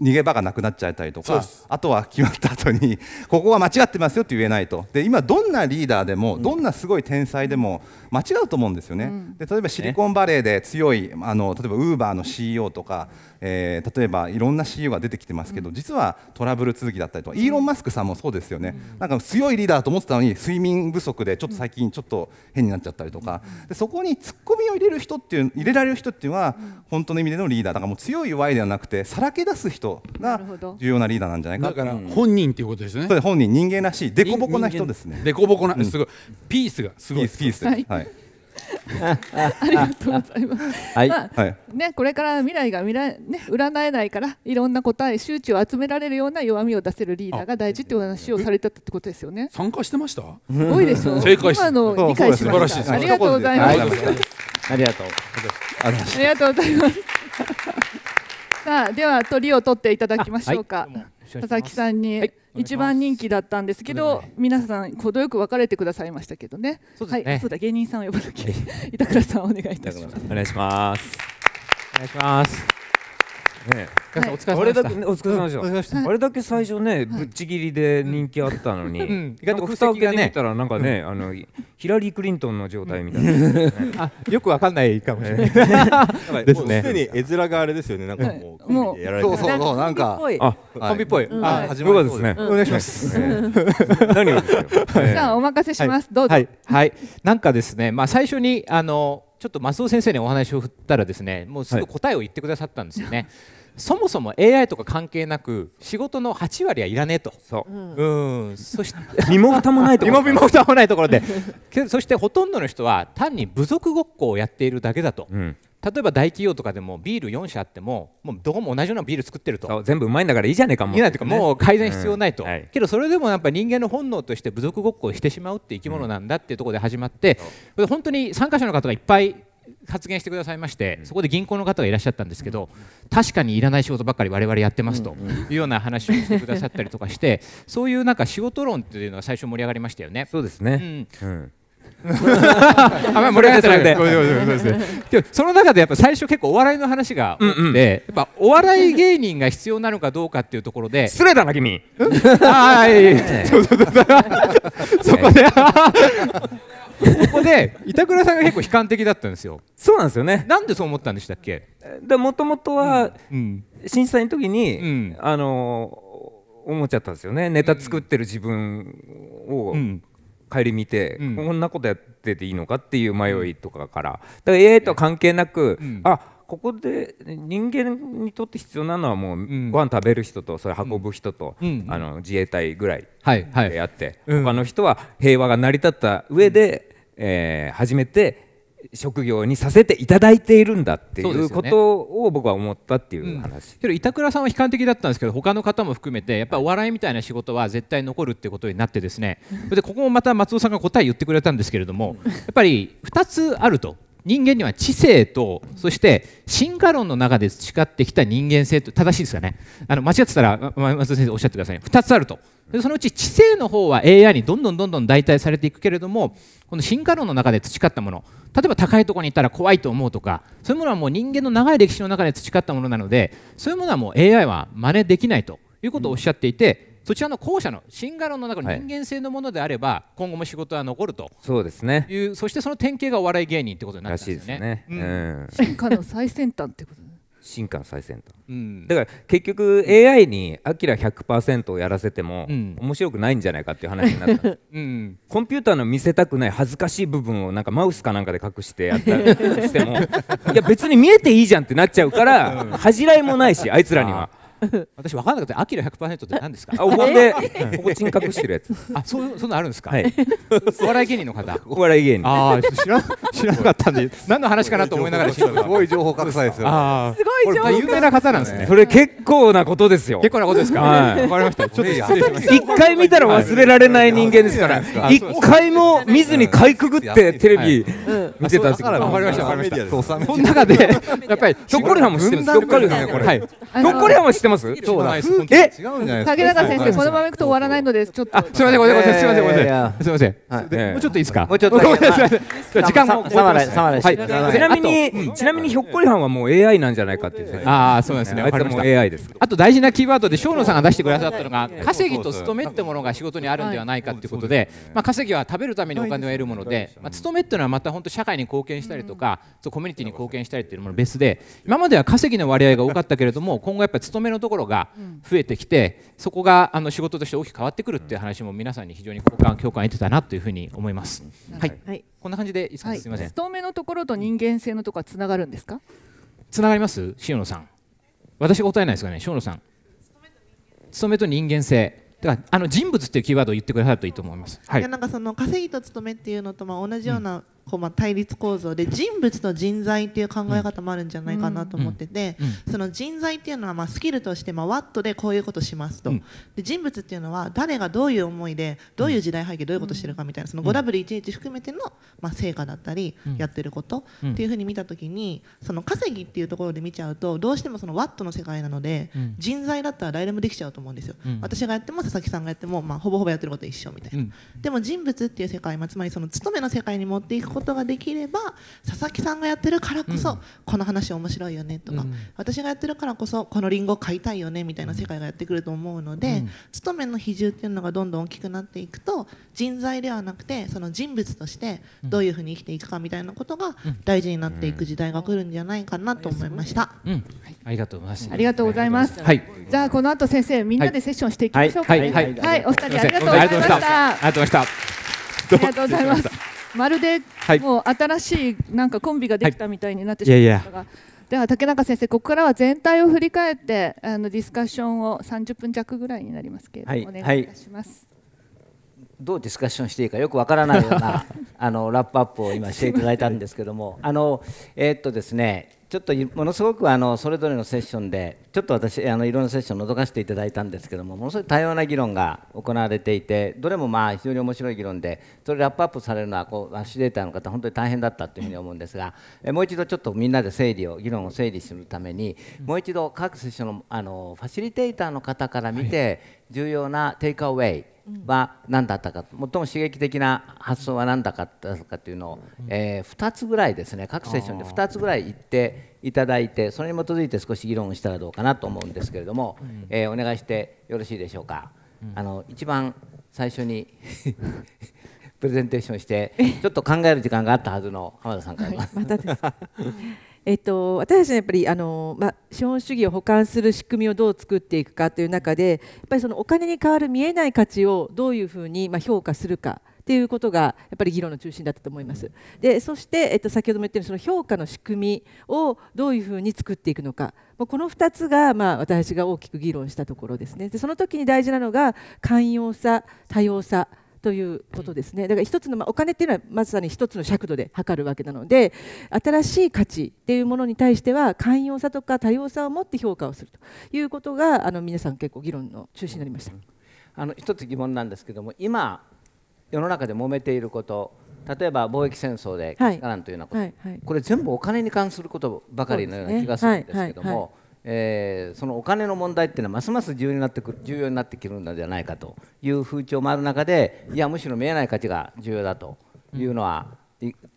逃げ場がなくなっちゃったりとかあとは決まった後にここは間違ってますよって言えないとで今どんなリーダーでもどんなすごい天才でも、間違うと思うんですよね、うん、で例えばシリコンバレーで強いあの例えばウーバーの CEO とか、えー、例えばいろんな CEO が出てきてますけど、うん、実はトラブル続きだったりとか、イーロン・マスクさんもそうですよね、なんか強いリーダーと思ってたのに睡眠不足でちょっと最近ちょっと変になっちゃったりとか、でそこにツッコミを入れる人っていう入れられる人っていうのは、本当の意味でのリーダーだからもう強い Y ではなくてさらけ出す人が重要なリーダーなんじゃないかだから本人っていうことですね、そ本人人間らしい凸凹な人ですね凸凹な、すごいピースがすごいピース、はい、ありがとうございます。はい、まあ、ね、これから未来が未来、ね、占えないから、いろんな答え、周知を集められるような弱みを出せるリーダーが大事っていう話をされたってことですよね。参加してました。多いでしょう。正解今の理解しました。ありがとうございます。ありがとう。ございます。ありがとうございます。さあ、では、鳥を取っていただきましょうか。佐々木さんに。一番人気だったんですけど、皆さん程よく別れてくださいましたけどね。そうですね。はい、そうだ芸人さんを呼ぶとき、板倉さんお願いいたします。お願いします。お願いします。ね、はい、お疲れ様でした。お疲れ様でした。あれだけ最初ね、ぶっちぎりで人気あったのに、意外と蓋を開けてみたらなんかね、あのヒラリークリントンの状態みたいな、よくわかんないかもしれない。ですね。すでに絵面があれですよね。なんかもう、もうやられてそうそうそうなんか、あ、コンビっぽい。あ、始まりですね。お願いします。何をですよ。じゃお任せします。どうぞ。はい。なんかですね、まあ最初にあの。ちょっと増尾先生にお話を振ったらですねもうすぐ答えを言ってくださったんですよね。はいそもそも AI とか関係なく仕事の8割はいらねえとう、ん、そして 身も蓋もないところ身も蓋もないところで そしてほとんどの人は単に部族ごっこをやっているだけだと、うん、例えば大企業とかでもビール4社あってももうどこも同じようなビール作ってると全部うまいんだからいいじゃねえかもいないとか、もう改善必要ないと、うんはい、けどそれでもやっぱり人間の本能として部族ごっこをしてしまうって生き物なんだっていうところで始まって、うん、本当に参加者の方がいっぱい発言してくださいまして、そこで銀行の方がいらっしゃったんですけど、確かにいらない仕事ばっかり我々やってますというような話をしてくださったりとかして、そういうなんか仕事論っていうのは最初盛り上がりましたよね。そうですね、うん あんまり盛り上がってなくてでその中でやっぱ最初結構お笑いの話がで、やっぱお笑い芸人が必要なのかどうかっていうところで失礼だな君 ああいいそこで ここで板倉さんが結構悲観的だったんですよそうなんですよねなんでそう思ったんでしたっけでもともとは、震災の時に、うん、あの思っちゃったんですよねネタ作ってる自分を顧みて、うん、こんなことやってていいのかっていう迷いとかからだから AI とは関係なく、うん、あここで人間にとって必要なのはもう、ん、ご飯食べる人とそれ運ぶ人と、うん、あの自衛隊ぐらいであって、はいはい、他の人は平和が成り立った上で、えー、始めて職業にさせていただいているんだっていうことを僕は思ったっていう話、けねうん、板倉さんは悲観的だったんですけど他の方も含めてやっぱお笑いみたいな仕事は絶対残るってことになってですねでここもまた松尾さんが答え言ってくれたんですけれどもやっぱり2つあると人間には知性とそして進化論の中で培ってきた人間性と正しいですよねあの間違ってたら松田先生おっしゃってください2つあるとそのうち知性の方は AI にどんどんどんどん代替されていくけれどもこの進化論の中で培ったもの例えば高いところにったら怖いと思うとかそういうものはもう人間の長い歴史の中で培ったものなのでそういうものはもう AI は真似できないということをおっしゃっていて、そちらの後者の進化論の中の人間性のものであれば、はい、今後も仕事は残るとそうですねいうそしてその典型がお笑い芸人ってことになったんですね。ねうん、進化の最先端ってこと、進化の最先端、うん、だから結局 AI に「アキラ100%」をやらせても、面白くないんじゃないかっていう話になった、うん、コンピューターの見せたくない恥ずかしい部分をなんかマウスかなんかで隠してやったり してもいや別に見えていいじゃんってなっちゃうから恥じらいもないしあいつらには。私分かんなかったアキラ100%って何ですかあ、お盆でここ沈隠してるやつ あ、そうそんなあるんですか、はい、お笑い芸人の方 お笑い芸人ああ、知ら知らなかったんで何の話かなと思いながらすごい情報格差ですよあすごい情報有名な方なんですねそれ結構なことですよ結構なことですかはい、分かりましたちょっと失礼一回見たら忘れられない人間ですから一回も見ずにかいくぐってテレビ見てたんですわかりましたわかりましたその中でやっぱりひょっこりはんも知ってるんですひょっこりはんも知ってますそうだえ竹中先生このままいくと終わらないのでちょっとすみませんごめんなさいすみませんごめんなさいすみませんもうちょっといいですかもうちょっとごめんなさい時間もサマライサマライちなみにちなみにひょっこりはんはもう AI なんじゃないかってああそうですねあいつも AI ですあと大事なキーワードで生野さんが出してくださったのが稼ぎと勤めってものが仕事にあるんではないかということでまあ稼ぎは食べるためにお金を得るものでまあ勤めっていうのはまた本当社会に貢献したりとかコミュニティに貢献したりっていうもの別で今までは稼ぎの割合が多かったけれども今後やっぱり勤めのところが増えてきて、うん、そこがあの仕事として大きく変わってくるっていう話も皆さんに非常に共感共感得てたなというふうに思います。はい、はい、こんな感じでいいす、はい、すみません。透明のところと人間性のところはつながるんですか？つながります、塩野さん。私答えないですかね、塩野さん。勤めと人間性。だからあの人物っていうキーワードを言ってくださるといいと思います。はい、いやなんかその稼ぎと勤めっていうのとまあ同じような、うんこうまあ対立構造で人物と人材っていう考え方もあるんじゃないかなと思ってて、その人材っていうのはまあスキルとしてまあワットでこういうことしますと、で人物っていうのは誰がどういう思いでどういう時代背景どういうことしてるかみたいなその 5W11 含めてのまあ成果だったりやってることっていうふうに見た時にその稼ぎっていうところで見ちゃうとどうしてもそのワットの世界なので人材だったら誰でもできちゃうと思うんですよ、私がやっても佐々木さんがやってもまあほぼほぼやってること一緒みたいな、でも人物っていう世界、まあ、つまりその勤めの世界に持っていくことことができれば佐々木さんがやってるからこそ、この話面白いよねとか、私がやってるからこそこのリンゴ買いたいよねみたいな世界がやってくると思うので、勤めの比重っていうのがどんどん大きくなっていくと人材ではなくてその人物としてどういうふうに生きていくかみたいなことが大事になっていく時代が来るんじゃないかなと思いました。ありがとうございます。ありがとうございます。はい。じゃあこの後先生みんなでセッションしていきましょうか。はい、はい、はいはいはい、お二人ありがとうございました。ありがとうございました。ありがとうございます。まるでもう新しいなんかコンビができたみたいになってしまいましたが、はい、では竹中先生、ここからは全体を振り返ってあのディスカッションを30分弱ぐらいになりますけれども、はい、お願いいたします。どうディスカッションしていいかよくわからないような あのラップアップを今していただいたんですけどもあのえー、っとですねちょっとものすごくあのそれぞれのセッションでちょっと私あのいろんなセッションを覗かせていただいたんですけどもものすごい多様な議論が行われていてどれもまあ非常に面白い議論でそれラップアップされるのはこうアシデーターの方本当に大変だったというふうに思うんですがもう一度ちょっとみんなで整理を議論を整理するためにもう一度各セッションのあのファシリテーターの方から見て重要なテイクアウェイは何だったか、最も刺激的な発想は何だったかというのを、え2つぐらいですね各セッションで2つぐらい言っていただいてそれに基づいて少し議論したらどうかなと思うんですけれども、えお願いしてよろしいでしょうか。あの一番最初に プレゼンテーションしてちょっと考える時間があったはずの浜田さんからまたですえっと、私たちはやっぱりあの、まあ、資本主義を補完する仕組みをどう作っていくかという中でやっぱりそのお金に代わる見えない価値をどういうふうに、まあ、評価するか。ということがやっぱり議論の中心だったと思います。で、そしてえっと先ほども言ったようにその評価の仕組みをどういうふうに作っていくのか、もうこの2つがまあ私が大きく議論したところですね。で、その時に大事なのが寛容さ、多様さということですねだから一つの、まあ、お金っていうのはまさに一つの尺度で測るわけなので新しい価値っていうものに対しては寛容さとか多様さを持って評価をするということがあの皆さん結構議論の中心になりました。あの一つ疑問なんですけども今世の中で揉めていること例えば貿易戦争で価値観というようなこと、はいはいはい、これ全部お金に関することばかりのような気がするんですけども、えー、そのお金の問題っていうのはますます重要になってくる重要になってくるのではないかという風潮もある中でいやむしろ見えない価値が重要だというのは、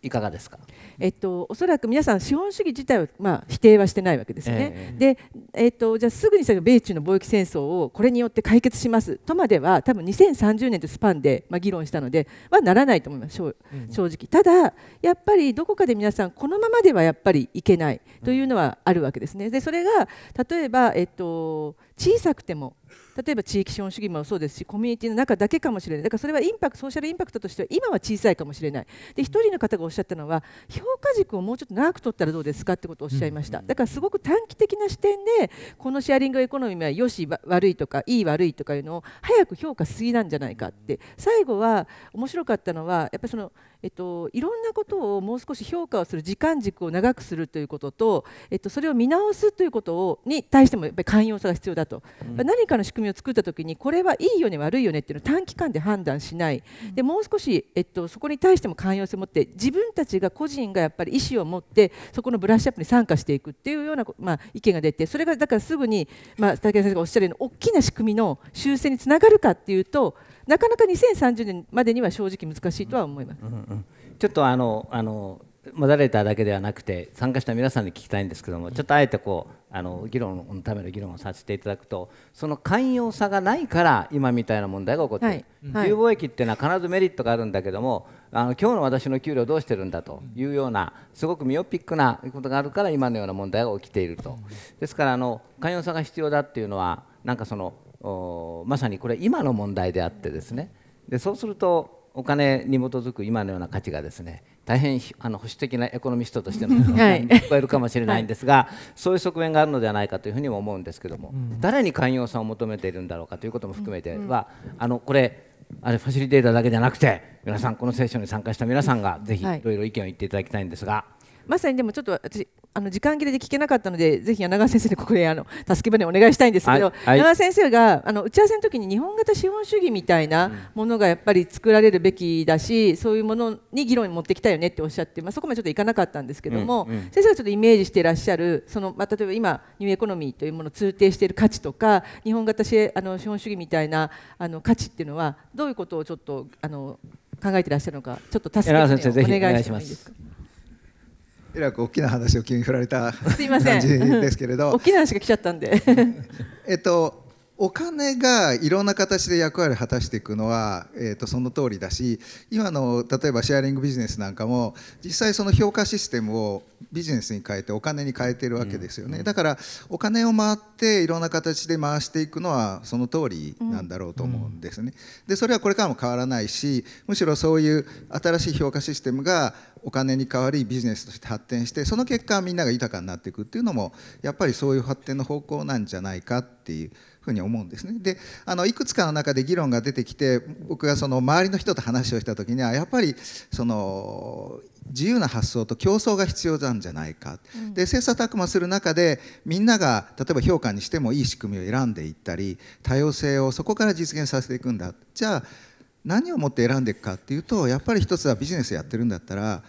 いかがですか、えっと、おそらく皆さん、資本主義自体は、まあ、否定はしてないわけですよね、えー、でえっと、じゃあすぐにその米中の貿易戦争をこれによって解決しますとまでは多分2030年とスパンで、まあ、議論したのではならないと思います、正直、うん、ただ、やっぱりどこかで皆さんこのままではやっぱりいけないというのはあるわけですね。でそれが例えば、えっと、小さくても例えば地域資本主義もそうですしコミュニティの中だけかもしれないだからそれはインパクトソーシャルインパクトとしては今は小さいかもしれないで1人の方がおっしゃったのは評価軸をもうちょっと長く取ったらどうですかってことをおっしゃいましただからすごく短期的な視点でこのシェアリングエコノミーは良し悪いとかいい悪いとかいうのを早く評価すぎなんじゃないかって最後は面白かったのはやっぱりそのえっと、いろんなことをもう少し評価をする時間軸を長くするということと、えっと、それを見直すということをに対してもやっぱり寛容さが必要だと、うん、何かの仕組みを作った時にこれはいいよね悪いよねっていうのを短期間で判断しない、うん、でもう少し、えっと、そこに対しても寛容性を持って自分たちが個人がやっぱり意思を持ってそこのブラッシュアップに参加していくっていうような、まあ、意見が出てそれがだからすぐに、まあ、竹谷先生がおっしゃるように大きな仕組みの修正につながるかっていうとなかなか2030年までには正直難しいとは思います。うんうんうん、ちょっとあのあのまれただけではなくて参加した皆さんに聞きたいんですけどもちょっとあえてこうあの議論のための議論をさせていただくとその寛容さがないから今みたいな問題が起こっている、自由貿易っていうのは必ずメリットがあるんだけどもあの今日の私の給料どうしてるんだというようなすごくミオピックなことがあるから今のような問題が起きているとですからあの寛容さが必要だっていうのはなんかそのまさにこれ今の問題であってですねでそうするとお金に基づく今のような価値がですね大変あの保守的なエコノミストとしての聞こえるかもしれないんですが、はい、そういう側面があるのではないかというふうにも思うんですけども、うん、誰に寛容さを求めているんだろうかということも含めては、うんうん、あのこれあれファシリテーターだけじゃなくて皆さんこのセッションに参加した皆さんがぜひいろいろ意見を言っていただきたいんですが、はい、まさにでもちょっと私あの時間切れで聞けなかったのでぜひ柳川先生にここであの助け舟お願いしたいんですけど、はいはい、柳川先生があの打ち合わせの時に日本型資本主義みたいなものがやっぱり作られるべきだしそういうものに議論に持ってきたよねっておっしゃって、まあ、そこまでちょっといかなかったんですけども、うんうん、先生がちょっとイメージしていらっしゃるその、まあ、例えば今ニューエコノミーというものを通底している価値とか日本型資あの資本主義みたいなあの価値っていうのはどういうことをちょっとあの考えていらっしゃるのかちょっと助けてお願いします。えらく大きな話を急に振られた感じですけれど 大きな話が来ちゃったんでえっとお金がいろんな形で役割を果たしていくのは、えー、とその通りだし今の例えばシェアリングビジネスなんかも実際その評価システムをビジネスに変えてお金に変えてるわけですよね、うん、だからお金を回っていろんな形で回していくのはその通りなんだろうと思うんですね。でそれはこれからも変わらないしむしろそういう新しい評価システムがお金に代わりビジネスとして発展してその結果みんなが豊かになっていくっていうのもやっぱりそういう発展の方向なんじゃないかっていう。ふうに思うんですね。であのいくつかの中で議論が出てきて僕がその周りの人と話をした時にはやっぱりその自由な発想と競争が必要なんじゃないか、うん、で切磋琢磨する中でみんなが例えば評価にしてもいい仕組みを選んでいったり多様性をそこから実現させていくんだじゃあ何をもって選んでいくかっていうとやっぱり一つはビジネスやってるんだったら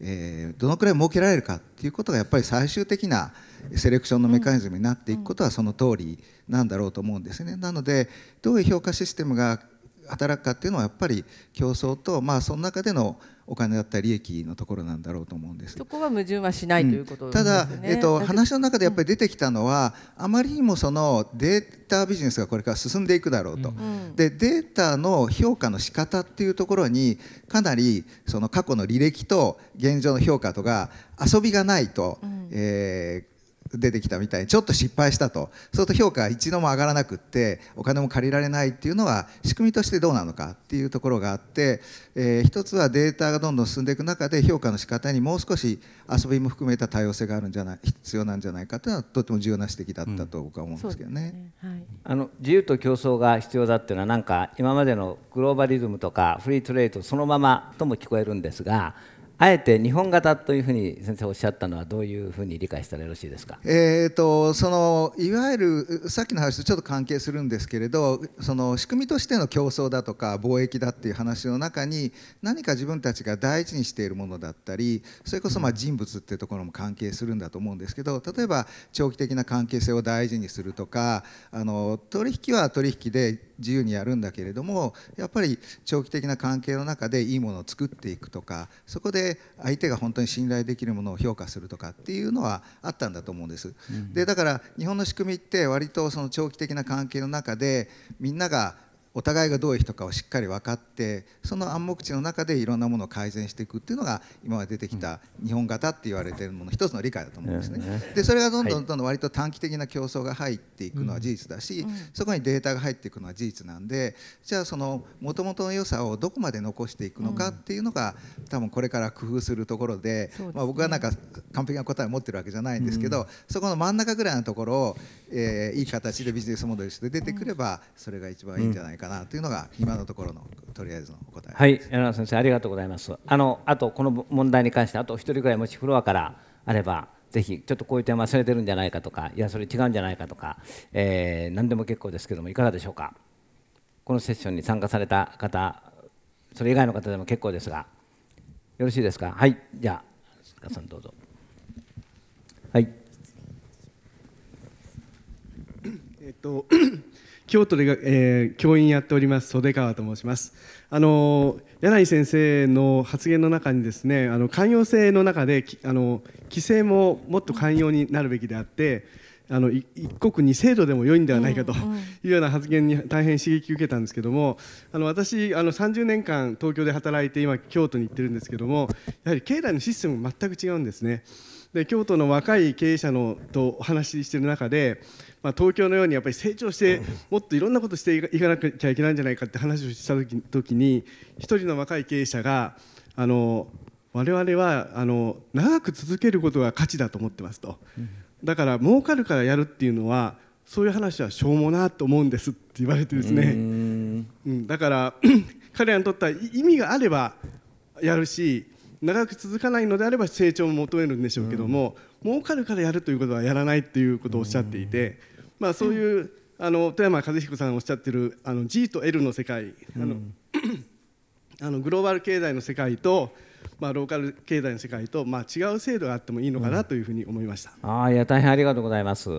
えー、どのくらい設けられるかっていうことがやっぱり最終的なセレクションのメカニズムになっていくことはその通りなんだろうと思うんですね。なのでどういう評価システムが働くかっていうのはやっぱり競争と、まあ、その中でのお金だったり利益のところなんだろうと思うんですそこは矛盾はしない、ということ、ただ、えっと、話の中でやっぱり出てきたのは、うん、あまりにもそのデータビジネスがこれから進んでいくだろうと、うん、でデータの評価の仕方っていうところにかなりその過去の履歴と現状の評価とか遊びがないと、うん、えー出てきたみたいにちょっと失敗したとそうすると評価が一度も上がらなくってお金も借りられないっていうのは仕組みとしてどうなのかっていうところがあって、えー、一つはデータがどんどん進んでいく中で評価の仕方にもう少し遊びも含めた多様性があるんじゃない必要なんじゃないかというのはとても重要な指摘だったと僕は思うんですけどね。うん、ねはい、あの自由と競争が必要だっていうのはなんか今までのグローバリズムとかフリートレードそのままとも聞こえるんですが。あえて日本型というふうに先生おっしゃったのはどういうふうに理解したらよろしいですか、えーと、とそのいわゆるさっきの話とちょっと関係するんですけれどその仕組みとしての競争だとか貿易だっていう話の中に何か自分たちが大事にしているものだったりそれこそまあ人物っていうところも関係するんだと思うんですけど例えば長期的な関係性を大事にするとかあの取引は取引で自由にやるんだけれどもやっぱり長期的な関係の中でいいものを作っていくとかそこでで相手が本当に信頼できるものを評価するとかっていうのはあったんだと思うんです。でだから日本の仕組みって割とその長期的な関係の中でみんながお互いがどういう人かをしっかり分かってその暗黙知の中でいろんなものを改善していくっていうのが今まで出てきた日本型って言われてるもの一つの理解だと思うんですね。でそれがどんどんどんどん割と短期的な競争が入っていくのは事実だし、そこにデータが入っていくのは事実なんでじゃあそのもともとの良さをどこまで残していくのかっていうのが多分これから工夫するところでまあ、僕はなんか完璧な答えを持ってるわけじゃないんですけど、そこの真ん中ぐらいのところを、えー、いい形でビジネスモデルして出てくればそれが一番いいんじゃないかなというのが今のところのとりあえずのお答えはい柳田先生ありがとうございますあのあとこの問題に関してあと1人ぐらいもしフロアからあればぜひちょっとこういう点忘れてるんじゃないかとかいやそれ違うんじゃないかとか、えー、何でも結構ですけどもいかがでしょうかこのセッションに参加された方それ以外の方でも結構ですがよろしいですかはいじゃあさんどうぞはいえっと京都で、えー、教員やっております袖川と申しますあの柳井先生の発言の中にですねあの寛容性の中であの規制ももっと寛容になるべきであってあの一国二制度でも良いんではないかというような発言に大変刺激を受けたんですけどもあの私あの30年間東京で働いて今京都に行ってるんですけどもやはり経済のシステム全く違うんですね。で京都の若い経営者のとお話ししてる中でまあ、東京のようにやっぱり成長してもっといろんなことしていかなきゃいけないんじゃないかって話をした時時に一人の若い経営者があの我々はあの長く続けることが価値だと思ってますと。だから儲かるからやるっていうのはそういう話はしょうもなと思うんですって言われてですねうんだから 彼らにとっては意味があればやるし長く続かないのであれば成長も求めるんでしょうけども、うん儲かるからやるということはやらないということをおっしゃっていて、まあ、そういうあの富山和彦さんおっしゃってるあの G と L の世界あの、あのグローバル経済の世界と、まあ、ローカル経済の世界と、まあ、違う制度があってもいいのかなというふうに思いました。うん、あいや大変ありがとうございます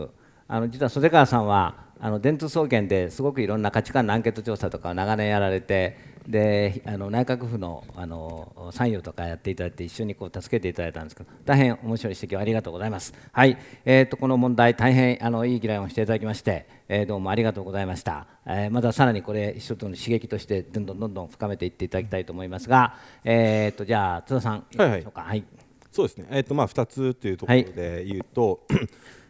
あの実は袖川さんはあの電通総研ですごくいろんな価値観のアンケート調査とかを長年やられてであの内閣府のあの参与とかやっていただいて一緒にこう助けていただいたんですけど大変面白い指摘をありがとうございます。はい、えーと、この問題大変あのいい議論をしていただきまして、えー、どうもありがとうございました。えー、まださらにこれ一つの刺激としてどんどんどんどん深めていっていただきたいと思いますが、えーと、じゃあ津田さん、はい、はい、はいそうですね。えっ、ー、とまあ二つというところで言うと、は い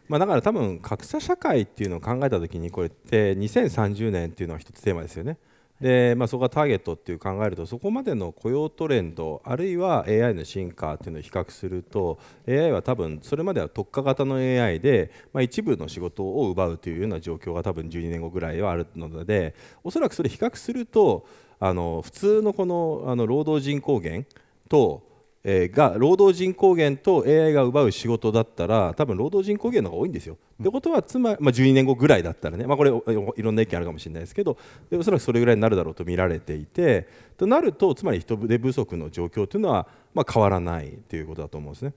まあ、だから多分格差社会っていうのを考えた時にこれって2030年っていうのは一つテーマですよね。でまあ、そこがターゲットっていう考えるとそこまでの雇用トレンドあるいは AI の進化っていうのを比較すると AI は多分それまでは特化型の AI で、まあ、一部の仕事を奪うというような状況が多分12年後ぐらいはあるのでおそらくそれ比較するとあの普通のこのあの労働人口減とが労働人口減と AI が奪う仕事だったら多分労働人口減の方が多いんですよ。うん、ってことはつまり、まあ、12年後ぐらいだったらね、まあ、これいろんな意見あるかもしれないですけどおそらくそれぐらいになるだろうと見られていてとなるとつまり人手不足の状況というのは、まあ、変わらないということだと思うんですね。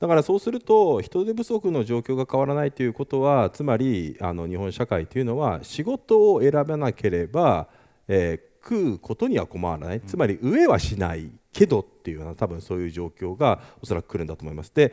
だからそうすると人手不足の状況が変わらないということはつまりあの日本社会というのは仕事を選ばなければ、えー、食うことには困らないつまり飢えはしないけどっていうような多分そういう状況がおそらく来るんだと思いますで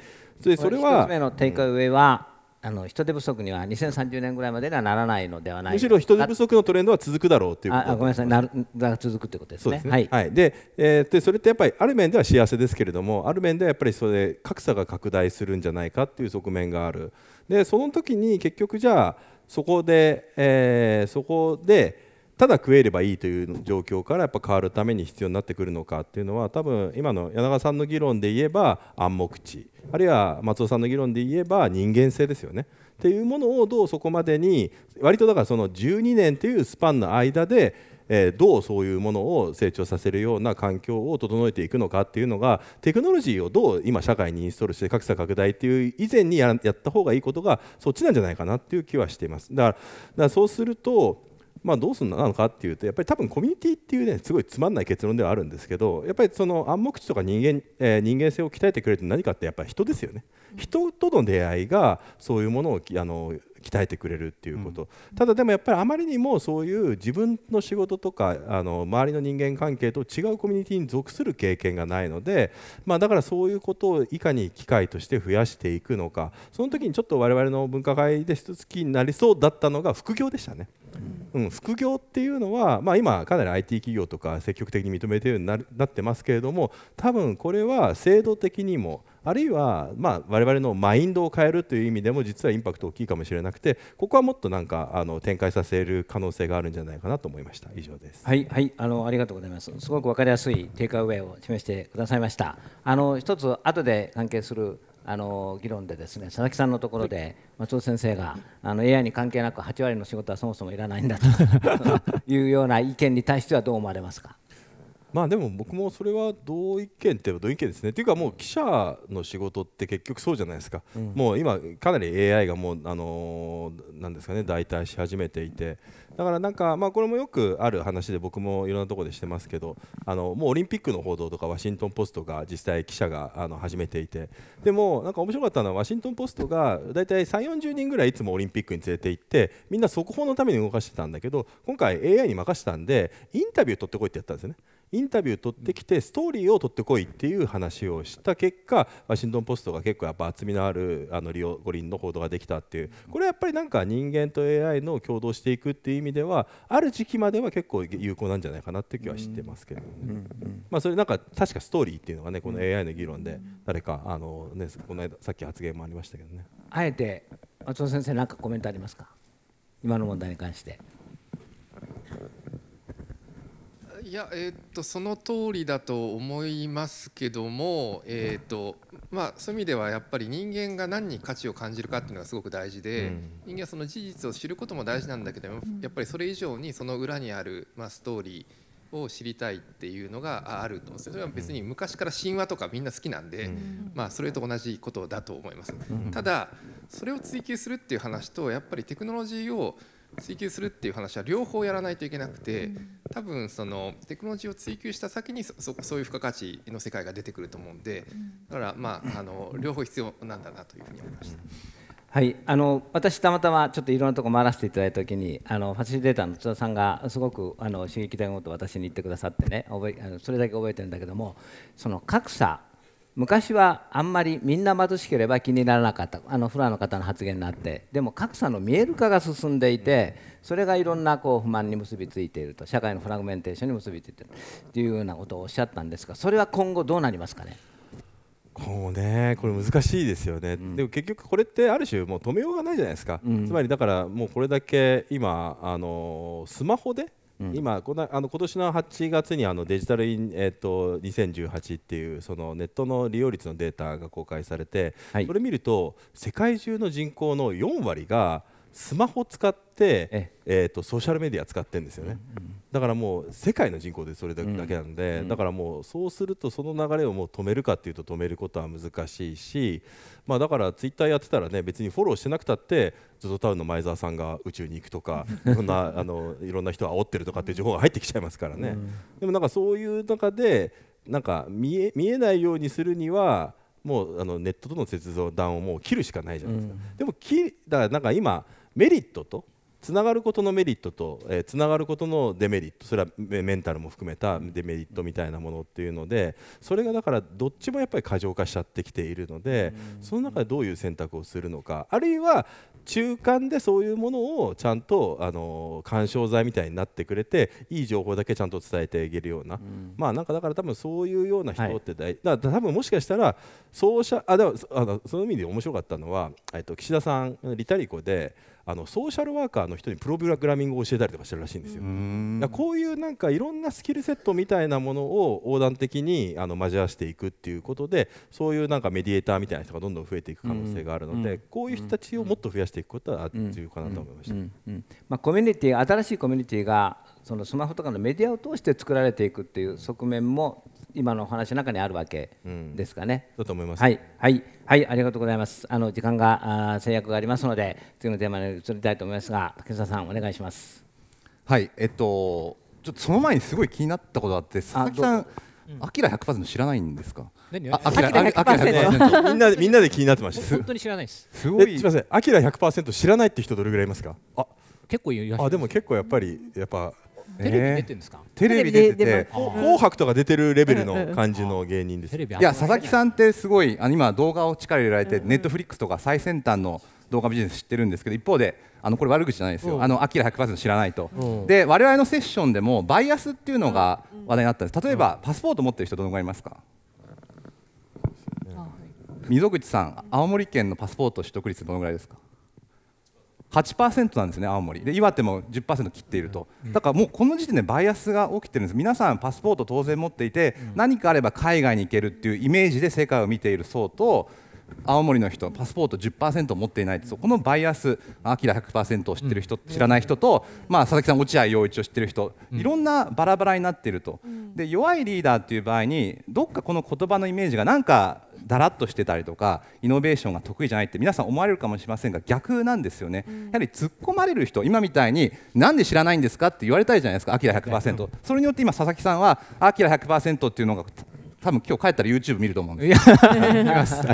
それは1つ目のテイクアウェイは、あの人手不足には2030年ぐらいまでにはならないのではないむしろ人手不足のトレンドは続くだろうということあごめんなさいなが続くということですね。すねはい、はい、で,、えー、でそれってやっぱりある面では幸せですけれどもある面ではやっぱりそれ格差が拡大するんじゃないかっていう側面があるでその時に結局じゃあそこで、えー、そこでただ食えればいいという状況からやっぱ変わるために必要になってくるのかっていうのは多分今の柳川さんの議論で言えば暗黙知あるいは松尾さんの議論で言えば人間性ですよね。っていうものをどうそこまでに割とだからその12年というスパンの間でえどうそういうものを成長させるような環境を整えていくのかっていうのがテクノロジーをどう今社会にインストールして格差拡大っていう以前にやった方がいいことがそっちなんじゃないかなっていう気はしています。だからそうするとまあ、どうするなのかっていうとやっぱり多分コミュニティっていうねすごいつまんない結論ではあるんですけどやっぱりその暗黙知とか人間,、えー、人間性を鍛えてくれる何かってやっぱり人ですよね、うん、人との出会いがそういうものをあの鍛えてくれるっていうこと、うん、ただでもやっぱりあまりにもそういう自分の仕事とかあの周りの人間関係と違うコミュニティに属する経験がないので、まあ、だからそういうことをいかに機会として増やしていくのかその時にちょっと我々の分科会で一つ気になりそうだったのが副業でしたね。うん、副業っていうのは、まあ、今かなり IT 企業とか積極的に認めているようにななってますけれども多分これは制度的にもあるいは、まあ、我々のマインドを変えるという意味でも実はインパクト大きいかもしれなくてここはもっとなんかあの展開させる可能性があるんじゃないかなと思いました以上ですはい、はい、あのありがとうございますすごく分かりやすいテイクアウェイを示してくださいましたあの一つ後で関係するあの議論でですね佐々木さんのところで松尾先生があの AI に関係なく8割の仕事はそもそもいらないんだと いうような意見に対してはどう思われますかまあでも僕もそれは同意見って同意見ですね。というかもう記者の仕事って結局そうじゃないですか、うん、もう今かなり AI がもうあのー、なんですかね代替し始めていてだからなんか、まあ、これもよくある話で僕もいろんなところでしてますけどあのもうオリンピックの報道とかワシントン・ポストが実際記者があの始めていてでもなんか面白かったのはワシントン・ポストが大体3 4 0人ぐらいいつもオリンピックに連れて行ってみんな速報のために動かしてたんだけど今回 AI に任せたんでインタビュー取ってこいってやったんですよね。インタビュー取ってきてストーリーを取ってこいっていう話をした結果ワシントン・ポストが結構やっぱ厚みのあるあのリオ五輪の報道ができたっていうこれはやっぱりなんか人間と AI の共同していくっていう意味ではある時期までは結構有効なんじゃないかなっていう気はしてますけどね、まあ、それなんか確かストーリーっていうのがねこの AI の議論で誰かあの、ね、この間さっき発言もありましたけどね。あえて松尾先生何かコメントありますか今の問題に関して。いや、えー、っとその通りだと思いますけども、えー、っとまあ、そういう意味ではやっぱり人間が何に価値を感じるかっていうのがすごく大事で、うん、人間はその事実を知ることも大事なんだけどやっぱりそれ以上にその裏にある、まあ、ストーリーを知りたいっていうのがあると思うんですそれは別に昔から神話とかみんな好きなんで、うん、まあ、それと同じことだと思います、うん、ただそれを追求するっていう話とやっぱりテクノロジーを追求するっていう話は両方やらないといけなくて多分そのテクノロジーを追求した先にそそういう付加価値の世界が出てくると思うんでだからまああの両方必要なんだなというふうに思いました。はい、あの私たまたまちょっといろんなとこ回らせていただいた時にあのファシリテーターの津田さんがすごくあの刺激的なことを私に言ってくださってね覚えあのそれだけ覚えてるんだけどもその格差昔はあんまりみんな貧しければ気にならなかったあのフラの方の発言になってでも格差の見える化が進んでいてそれがいろんなこう不満に結びついていると社会のフラグメンテーションに結びついているというようなことをおっしゃったんですがそれは今後どうなりますかねこうねこれ難しいですよね、うん、でも結局これってある種もう止めようがないじゃないですか、うん、つまりだからもうこれだけ今あのスマホでうん、今このあの今年の8月にあのデジタルイン、えー、と2018っていうそのネットの利用率のデータが公開されて、はい、それ見ると世界中の人口の4割がスマホ使って、えー、とソーシャルメディア使ってるんですよね。うんだからもう世界の人口でそれだけなんで、うん、だからもうそうするとその流れをもう止めるかっていうと止めることは難しいし、まあ、だからツイッターやってたらね別にフォローしてなくたってゾゾタウンの前澤さんが宇宙に行くとかい んなあのいろんな人を煽ってるとかっていう情報が入ってきちゃいますからね、うん、でもなんかそういう中でなんか見え見えないようにするにはもうあのネットとの接続弾をもう切るしかないじゃないですか。うん、でもきだからなんか今メリットとつながることのメリットと、えー、つながることのデメリットそれはメンタルも含めたデメリットみたいなものっていうのでそれがだからどっちもやっぱり過剰化しちゃってきているのでその中でどういう選択をするのかあるいは中間でそういうものをちゃんとあの緩衝材みたいになってくれていい情報だけちゃんと伝えていけるような、うん、まあなんかだから多分そういうような人って大、はい、だ多分もしかしたらソーシャあでもあのその意味で面白かったのはえっと岸田さんリタリコであのソーシャルワーカーの人にプログラミングを教えたりとかしてるらしいんですよ。こういうなんかいろんなスキルセットみたいなものを横断的にあの交わしていくっていうことでそういうなんかメディエーターみたいな人がどんどん増えていく可能性があるので、うこういう人たちをもっと増やしていくことは重要かなと思いました、まあ、コミュニティ新しいコミュニティがそのスマホとかのメディアを通して作られていくっていう側面も今のお話の中にあるわけですかね。うん、だと思います。はい、はい、はい、ありがとうございます。あの時間が制約がありますので、次のテーマに移りたいと思いますが、竹下さんお願いします。はい、えっと、ちょっとその前にすごい気になったことあって、佐々木さん。アキラ100%知らないんですか。アキラ100%。みんなみんなで気になってました。本当に知らないです。すごい。すみません。アキラ100%知らないって人どれぐらいいますか。あ、結構いる。あ、でも結構やっぱりやっぱ。テレビ出てるんですかテレビ出てて紅白とか出てるレベルの感じの芸人ですいや佐々木さんってすごいあの今動画を力入れられてネットフリックスとか最先端の動画ビジネス知ってるんですけど一方であのこれ悪口じゃないですよ、うん、あのアキラ100%知らないと、うん、で我々のセッションでもバイアスっていうのが話題になったんです例えば、パスポート持ってる人どのぐらいいますか、溝口さん青森県のパスポート取得率どのぐらいですか8%なんですね、青森で岩手も10%切っていると、だからもうこの時点でバイアスが起きてるんです、皆さん、パスポート当然持っていて、何かあれば海外に行けるっていうイメージで世界を見ている層と、青森の人、パスポート10%持っていないと、このバイアス、アキラ100%を知ってる人、知らない人と、まあ、佐々木さん、落合陽一を知ってる人、いろんなバラバラになっていると、で弱いリーダーっていう場合に、どっかこの言葉のイメージが、なんかだらっとしてたりとかイノベーションが得意じゃないって皆さん思われるかもしれませんが逆なんですよね、うん、やはり突っ込まれる人今みたいになんで知らないんですかって言われたいじゃないですかアキラ100%それによって今佐々木さんはアキラ100%っていうのが多分今日帰ったら YouTube 見ると思うんですよ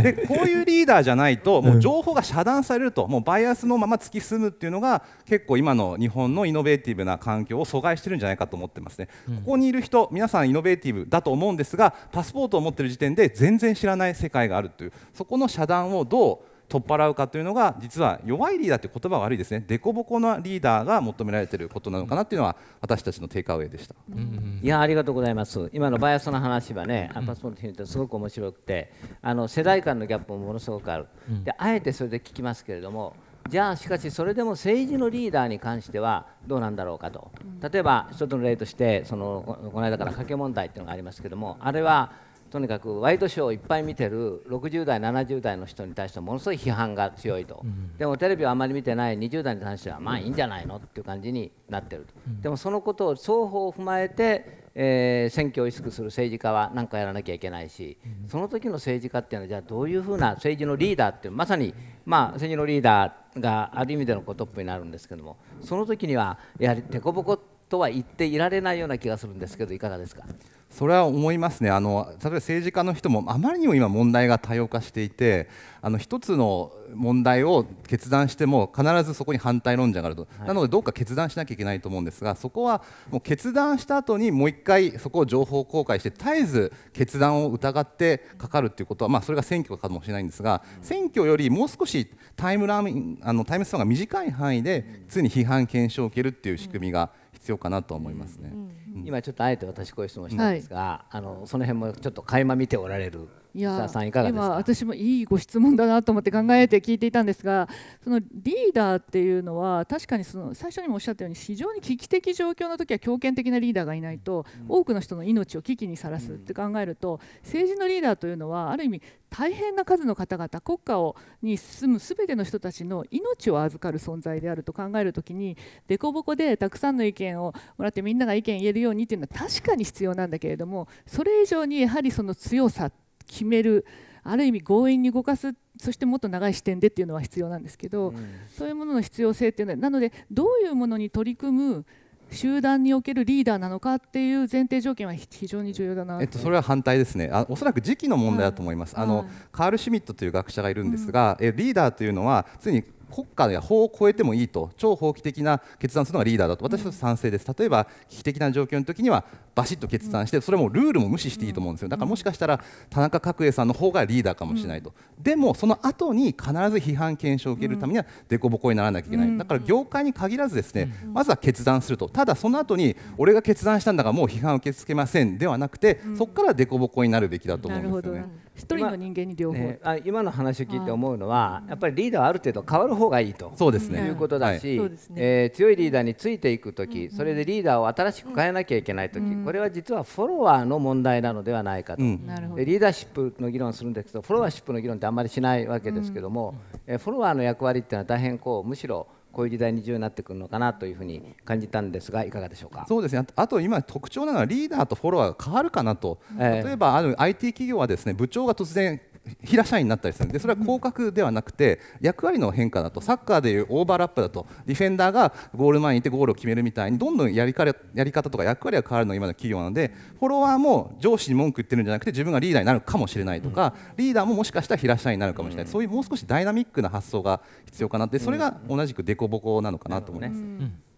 でこういうリーダーじゃないともう情報が遮断されると、もうバイアスのまま突き進むっていうのが結構今の日本のイノベーティブな環境を阻害してるんじゃないかと思ってますね、うん、ここにいる人皆さんイノベーティブだと思うんですがパスポートを持ってる時点で全然知らない世界があるというそこの遮断をどう取っ払うかというのが実は弱いリーダーって言葉悪いですね凸凹なリーダーが求められていることなのかなっていうのは私たちのテイクアウェイでした、うん、いやありがとうございます今のバイアスの話はね、うん、アパスポートヒントすごく面白くてあの世代間のギャップもものすごくある、うん、であえてそれで聞きますけれどもじゃあしかしそれでも政治のリーダーに関してはどうなんだろうかと例えば一つの例としてそのこの間から賭け問題っていうのがありますけどもあれはとにかくワイドショーをいっぱい見てる60代70代の人に対してものすごい批判が強いと、うん、でもテレビをあまり見てない20代に関してはまあいいんじゃないのっていう感じになってると、うん、でもそのことを双方を踏まえて、えー、選挙を意識する政治家は何かやらなきゃいけないし、うん、その時の政治家っていうのはじゃあどういうふうな政治のリーダーっていうまさに、まあ、政治のリーダーがある意味でのことっぽになるんですけどもその時にはやはり凸凹ってとは言っていられないような気がするんですけどいかがですかそれは思いますねあの例えば政治家の人もあまりにも今問題が多様化していてあの一つの問題を決断しても必ずそこに反対論者があると、はい、なのでどうか決断しなきゃいけないと思うんですがそこはもう決断した後にもう一回そこを情報公開して絶えず決断を疑ってかかるということは、まあ、それが選挙かもしれないんですが、うん、選挙よりもう少しタイムランあのタイムスパンが短い範囲で常に批判検証を受けるっていう仕組みが、うん必要かなと思いますね、今ちょっとあえて私こういう質問したんですが、はい、あのその辺もちょっと垣間見ておられるいや今、私もいいご質問だなと思って考えて聞いていたんですがそのリーダーっていうのは確かにその最初にもおっしゃったように非常に危機的状況の時は強権的なリーダーがいないと、多くの人の命を危機にさらすって考えると、政治のリーダーというのはある意味大変な数の方々国家をに住む全ての人たちの命を預かる存在であると考えるときに凸凹でたくさんの意見をもらってみんなが意見言えるようにっていうのは確かに必要なんだけれどもそれ以上にやはりその強さって決めるある意味強引に動かすそしてもっと長い視点でっていうのは必要なんですけど、うん、そういうものの必要性っていうのはなのでどういうものに取り組む集団におけるリーダーなのかっていう前提条件は非常に重要だな、えっと、それは反対ですねあおそらく時期の問題だと思います、はい、あの、はい、カール・シュミットという学者がいるんですが、うん、えリーダーというのは常に国家や法を超えてもいいと超法規的な決断するのがリーダーだと私は賛成です、例えば危機的な状況の時にはバシッと決断してそれもルールも無視していいと思うんですよだからもしかしたら田中角栄さんの方がリーダーかもしれないと、でもその後に必ず批判検証を受けるためには凸凹にならなきゃいけない、だから業界に限らずですねまずは決断するとただその後に俺が決断したんだからもう批判を受け付けませんではなくてそこから凸凹になるべきだと思うんですよね。一人の人間に両方、ね、あ今の話を聞いて思うのは、やっぱりリーダーはある程度変わる方がいいとそうです、ね、いうことだし、はい、えー、強いリーダーについていく時、それでリーダーを新しく変えなきゃいけない時、これは実はフォロワーの問題なのではないかと、うん、リーダーシップの議論するんですけどフォロワーシップの議論ってあんまりしないわけですけども、えー、フォロワーの役割っていうのは大変こうむしろこういう時代に重要になってくるのかなというふうに感じたんですがいかがでしょうかそうですねあと今特徴なのはリーダーとフォロワーが変わるかなと、えー、例えばあの IT 企業はですね部長が突然平社員になったりするんでそれは広角ではなくて役割の変化だとサッカーでいうオーバーラップだとディフェンダーがゴール前にいてゴールを決めるみたいにどんどんやりかやり方とか役割が変わるのが今の企業なのでフォロワーも上司に文句言ってるんじゃなくて自分がリーダーになるかもしれないとかリーダーももしかしたら平社員になるかもしれないそういうもう少しダイナミックな発想が必要かなってそれが同じく凸凹なのかなと思います、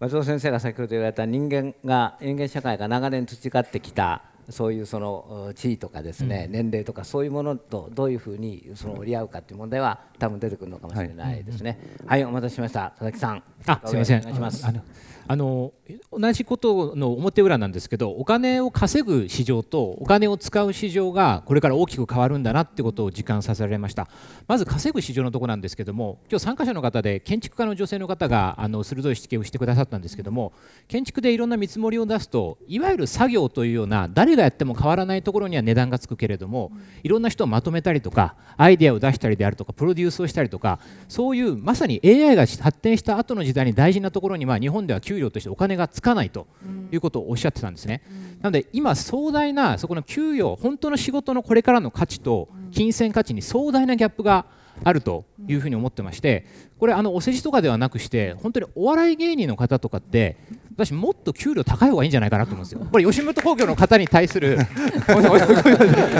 松尾先生が先ほど言われた人間が人間社会が長年培ってきたそういうその地位とかですね、年齢とかそういうものとどういうふうにその折り合うかという問題は多分出てくるのかもしれないですね。はい、お待たせしました佐々木さん。あすみませんお願いします。あのあの同じことの表裏なんですけどお金を稼ぐ市場とお金を使う市場がこれから大きく変わるんだなってことを実感させられましたまず稼ぐ市場のとこなんですけども今日参加者の方で建築家の女性の方があの鋭い指摘をしてくださったんですけども建築でいろんな見積もりを出すといわゆる作業というような誰がやっても変わらないところには値段がつくけれどもいろんな人をまとめたりとかアイデアを出したりであるとかプロデュースをしたりとかそういうまさに AI が発展した後の時代に大事なところには日本では給料としてお金がつかないということをおっしゃってたんですね。なので今壮大なそこの給与本当の仕事のこれからの価値と金銭価値に壮大なギャップがあるというふうに思ってましてこれあのお世辞とかではなくして本当にお笑い芸人の方とかって私もっと給料高い方がいいんじゃないかなと思うんですよ。これ吉本興業の方に対する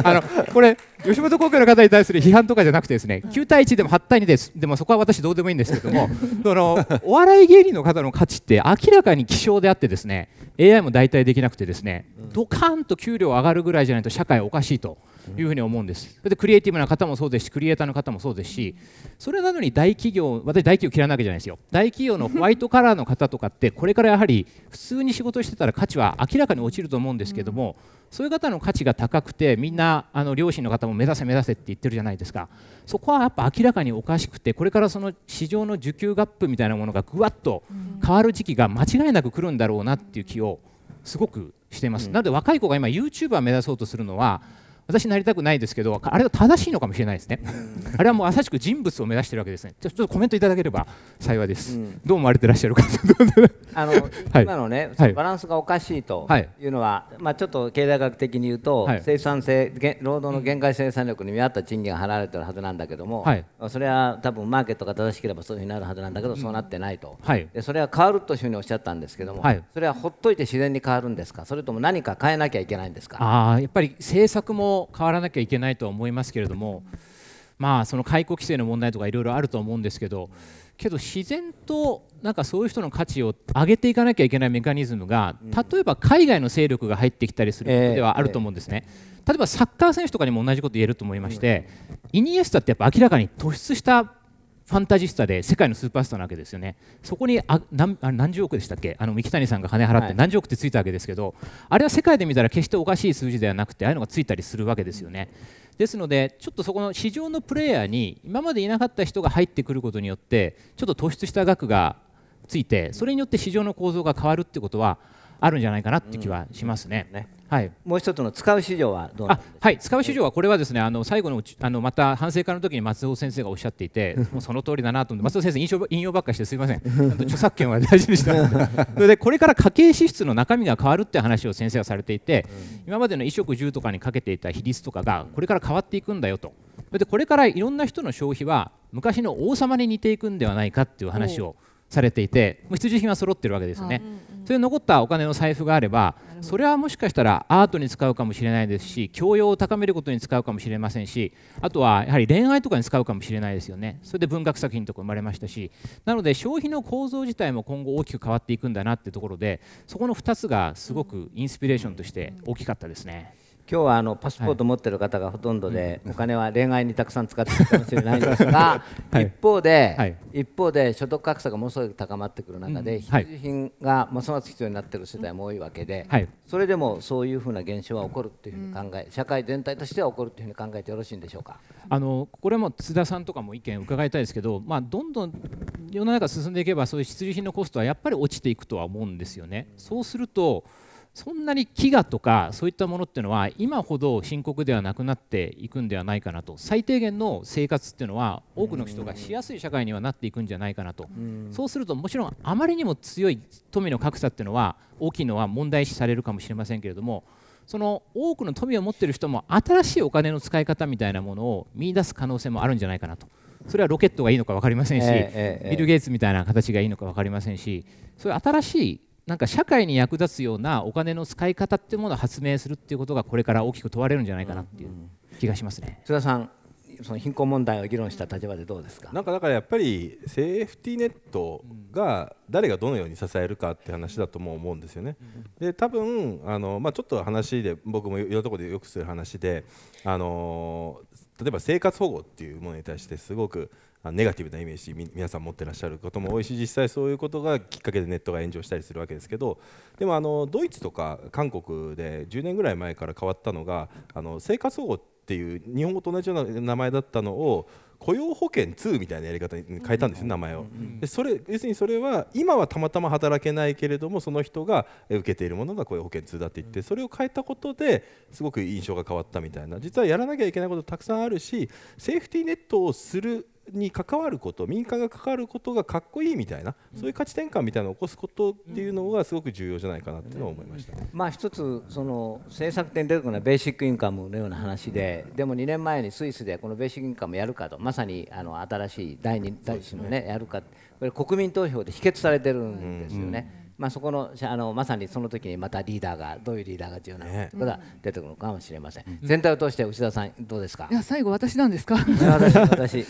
あのこれ吉本興業の方に対する批判とかじゃなくてですね9対1でも8対2ですでもそこは私どうでもいいんですけどもそのお笑い芸人の方の価値って明らかに希少であってですね AI も代替できなくてですねドカーンと給料上がるぐらいじゃないと社会おかしいと。いうふうに思うんです。でクリエイティブな方もそうですしクリエイターの方もそうですしそれなのに大企業私大企業嫌いなわけじゃないですよ大企業のホワイトカラーの方とかってこれからやはり普通に仕事してたら価値は明らかに落ちると思うんですけども、そういう方の価値が高くてみんなあの両親の方も目指せ目指せって言ってるじゃないですかそこはやっぱ明らかにおかしくてこれからその市場の需給ガップみたいなものがぐわっと変わる時期が間違いなく来るんだろうなっていう気をすごくしています、うん、なので若い子が今 YouTuber 目指そうとするのは私なりたくないですけどあれは正しいのかもしれないですねあれはもうまさしく人物を目指してるわけですねちょっとコメントいただければ幸いです、うん、どう思われてらっしゃるか あの、はい、今のね、バランスがおかしいというのは、はい、まあ、ちょっと経済学的に言うと、生産性労働の限界生産力に見合った賃金が払われてるはずなんだけども、それは多分マーケットが正しければそういうふうになるはずなんだけど、そうなってないと、でそれは変わるというふうにおっしゃったんですけども、それはほっといて自然に変わるんですかそれとも何か変えなきゃいけないんですかあやっぱり政策もも変わらなきゃいけないとは思いますけれども、まあ、その解雇規制の問題とかいろいろあると思うんですけどけど自然となんかそういう人の価値を上げていかなきゃいけないメカニズムが例えば海外の勢力が入ってきたりすることではあると思うんですね。例えばサッカー選手とかにも同じこと言えると思いましてイニエスタってやっぱ明らかに突出したファンタジスタで世界のスーパースターなわけですよね、そこにあ何あ何十億でしたっけ、あの三木谷さんが金払って何十億ってついたわけですけど、はい、あれは世界で見たら決しておかしい数字ではなくて、ああいうのがついたりするわけですよね。ですので、ちょっとそこの市場のプレイヤーに今までいなかった人が入ってくることによって、ちょっと突出した額がついて、それによって市場の構造が変わるってことはあるんじゃないかなって気はしますね。うんうんねはい、もう一つの使う市場はどうなんですかはい、使う市場はこれはですねあの最後のあのまた反省会の時に松尾先生がおっしゃっていて もうその通りだなと思って松尾先生引用引用ばっかりしてすみません 著作権は大事にした それでこれから家計支出の中身が変わるって話を先生はされていて、うん、今までの衣食住とかにかけていた比率とかがこれから変わっていくんだよとでこれからいろんな人の消費は昔の王様に似ていくんではないかっていう話を、されていて、もう必需品は揃ってるわけですよね。うんうんそれで残ったお金の財布があればそれはもしかしたらアートに使うかもしれないですし教養を高めることに使うかもしれませんしあとはやはり恋愛とかに使うかもしれないですよねそれで文学作品とか生まれましたしなので消費の構造自体も今後大きく変わっていくんだなってところでそこの2つがすごくインスピレーションとして大きかったですね。今日はあのパスポート持ってる方がほとんどで、お金は恋愛にたくさん使ってるかもしれないんですが、一方で、一方で所得格差がものすごく高まってくる中で、必需品がますます必要になってる世代も多いわけで、それでもそういうふうな現象は起こるというふうに考え、社会全体としては起こるというふうに考えてよろしいんでしょうか。あのこれも津田さんとかも意見を伺いたいですけど、まあどんどん世の中進んでいけばそういう必需品のコストはやっぱり落ちていくとは思うんですよね。そうすると。そんなに飢餓とかそういったものっていうのは今ほど深刻ではなくなっていくんではないかなと最低限の生活っていうのは多くの人がしやすい社会にはなっていくんじゃないかなとそうするともちろんあまりにも強い富の格差っていうのは大きいのは問題視されるかもしれませんけれどもその多くの富を持ってる人も新しいお金の使い方みたいなものを見出す可能性もあるんじゃないかなと。それはロケットがいいのか分かりませんし、ビル・ゲイツみたいな形がいいのか分かりませんしそういう新しいなんか社会に役立つようなお金の使い方っていうものを発明するっていうことがこれから大きく問われるんじゃないかなっていう気がしますね。津田さんその貧困問題を議論した立場でどうですかなんかだからやっぱりセーフティネットが誰がどのように支えるかって話だとも思うんですよね。で多分あの、まあ、ちょっと話で僕もいろんなところでよくする話であの例えば生活保護っていうものに対してすごくネガティブなイメージ皆さん持ってらっしゃることも多いし実際そういうことがきっかけでネットが炎上したりするわけですけどでもあのドイツとか韓国で10年ぐらい前から変わったのがあの生活保護っていう日本語と同じような名前だったのを雇用保険2みたいなやり方に変えたんですよ、名前を。でそれ要するにそれは今はたまたま働けないけれどもその人が受けているものが雇用保険2だって言ってそれを変えたことですごく印象が変わったみたいな実はやらなきゃいけないことたくさんあるしセーフティーネットをするに関わること民間が関わることがかっこいいみたいなそういう価値転換みたいなのを起こすことっていうのがすごく重要じゃないかなっていうのは思いました、うんまあ、一つその政策点出てくるのはベーシックインカムのような話ででも2年前にスイスでこのベーシックインカムやるかとまさにあの新しい第2次1のねやるかこれ国民投票で否決されてるんですよね。まあ、そこのあのまさにその時にまたリーダーがどういうリーダーが重要なのかいうことが出てくるかもしれません、うん、全体を通して内田さんどうですかいや最後私なんですかい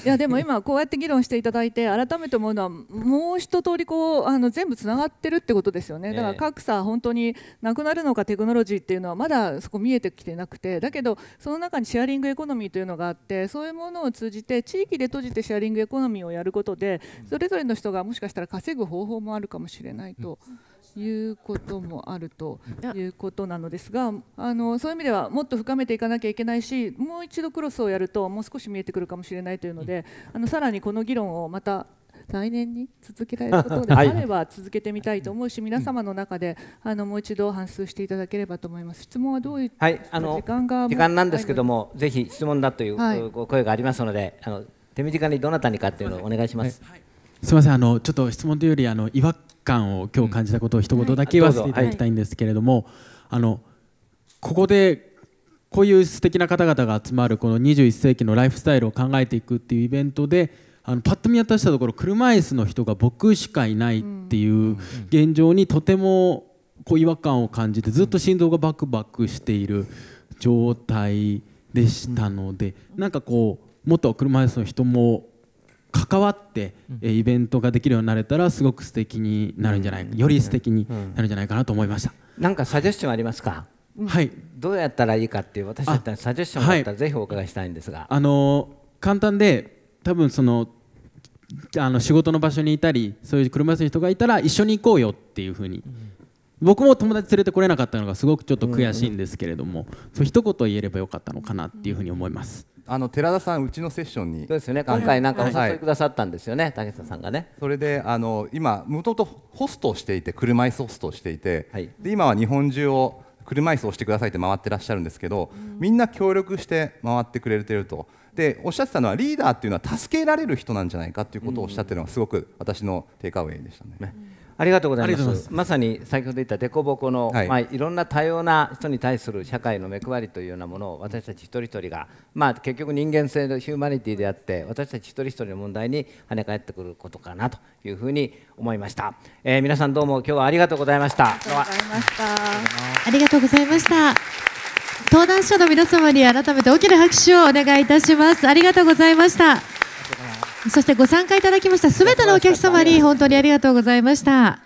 やでも今こうやって議論していただいて改めて思うのはもう一通りこうあの全部つながってるってことですよねだから格差本当になくなるのかテクノロジーっていうのはまだそこ見えてきてなくてだけどその中にシェアリングエコノミーというのがあってそういうものを通じて地域で閉じてシェアリングエコノミーをやることでそれぞれの人がもしかしたら稼ぐ方法もあるかもしれないと。うんいうこともあるということなのですがあのそういう意味ではもっと深めていかなきゃいけないしもう一度クロスをやるともう少し見えてくるかもしれないというのであのさらにこの議論をまた来年に続けられることで あれば続けてみたいと思うし、はい、皆様の中であのもう一度反芻していただければと思います。質問はどういう、はい、あの時間が時間なんですけども、ぜひ質問だという、声がありますので、あの手短にどなたにかというのをお願いします。すみません、あのちょっと質問というよりあの違和感を今日感じたことを一言だけ言わせていただきたいんですけれども、あのここでこういう素敵な方々が集まるこの21世紀のライフスタイルを考えていくっていうイベントであのパッと見渡したところ車椅子の人が僕しかいないっていう現状にとてもこう違和感を感じてずっと心臓がバクバクしている状態でしたのでなんかこうもっと車椅子の人も関わってイベントができるようになれたらすごく素敵になるんじゃないか、より素敵になるんじゃないかなと思いました。なんかサジェスチョンありますか。はい。どうやったらいいかっていう私だったらサジェスチョンだったらぜひお伺いしたいんですが。あの簡単で多分そのあの仕事の場所にいたりそういう車椅子の人がいたら一緒に行こうよっていうふうに。僕も友達連れてこれなかったのがすごくちょっと悔しいんですけれども、うんうん、そ一言言えればよかったのかなっていうふうに思います。あの寺田さんうちのセッションにそうですよね今回なんかお誘いくださったんですよね、はい、竹下さんがねそれであの今もともとホストをしていて車椅子ホストをしていて、はい、で今は日本中を車椅子をしてくださいって回ってらっしゃるんですけど、みんな協力して回ってくれてるとでおっしゃってたのはリーダーっていうのは助けられる人なんじゃないかっていうことをおっしゃってるのがすごく私のテイクアウェイでしたね。うんありがとうございますまさに先ほど言った凸凹の、はいまあ、いろんな多様な人に対する社会の目配りというようなものを私たち一人一人が、まあ、結局人間性のヒューマニティであって私たち一人一人の問題に跳ね返ってくることかなというふうに思いました、えー、皆さんどうも今日はありがとうございましたありがとうございましたありがとうございました登壇者の皆様に改めて大きな拍手をお願いいたしますありがとうございましたそしてご参加いただきましたすべてのお客様に本当にありがとうございました。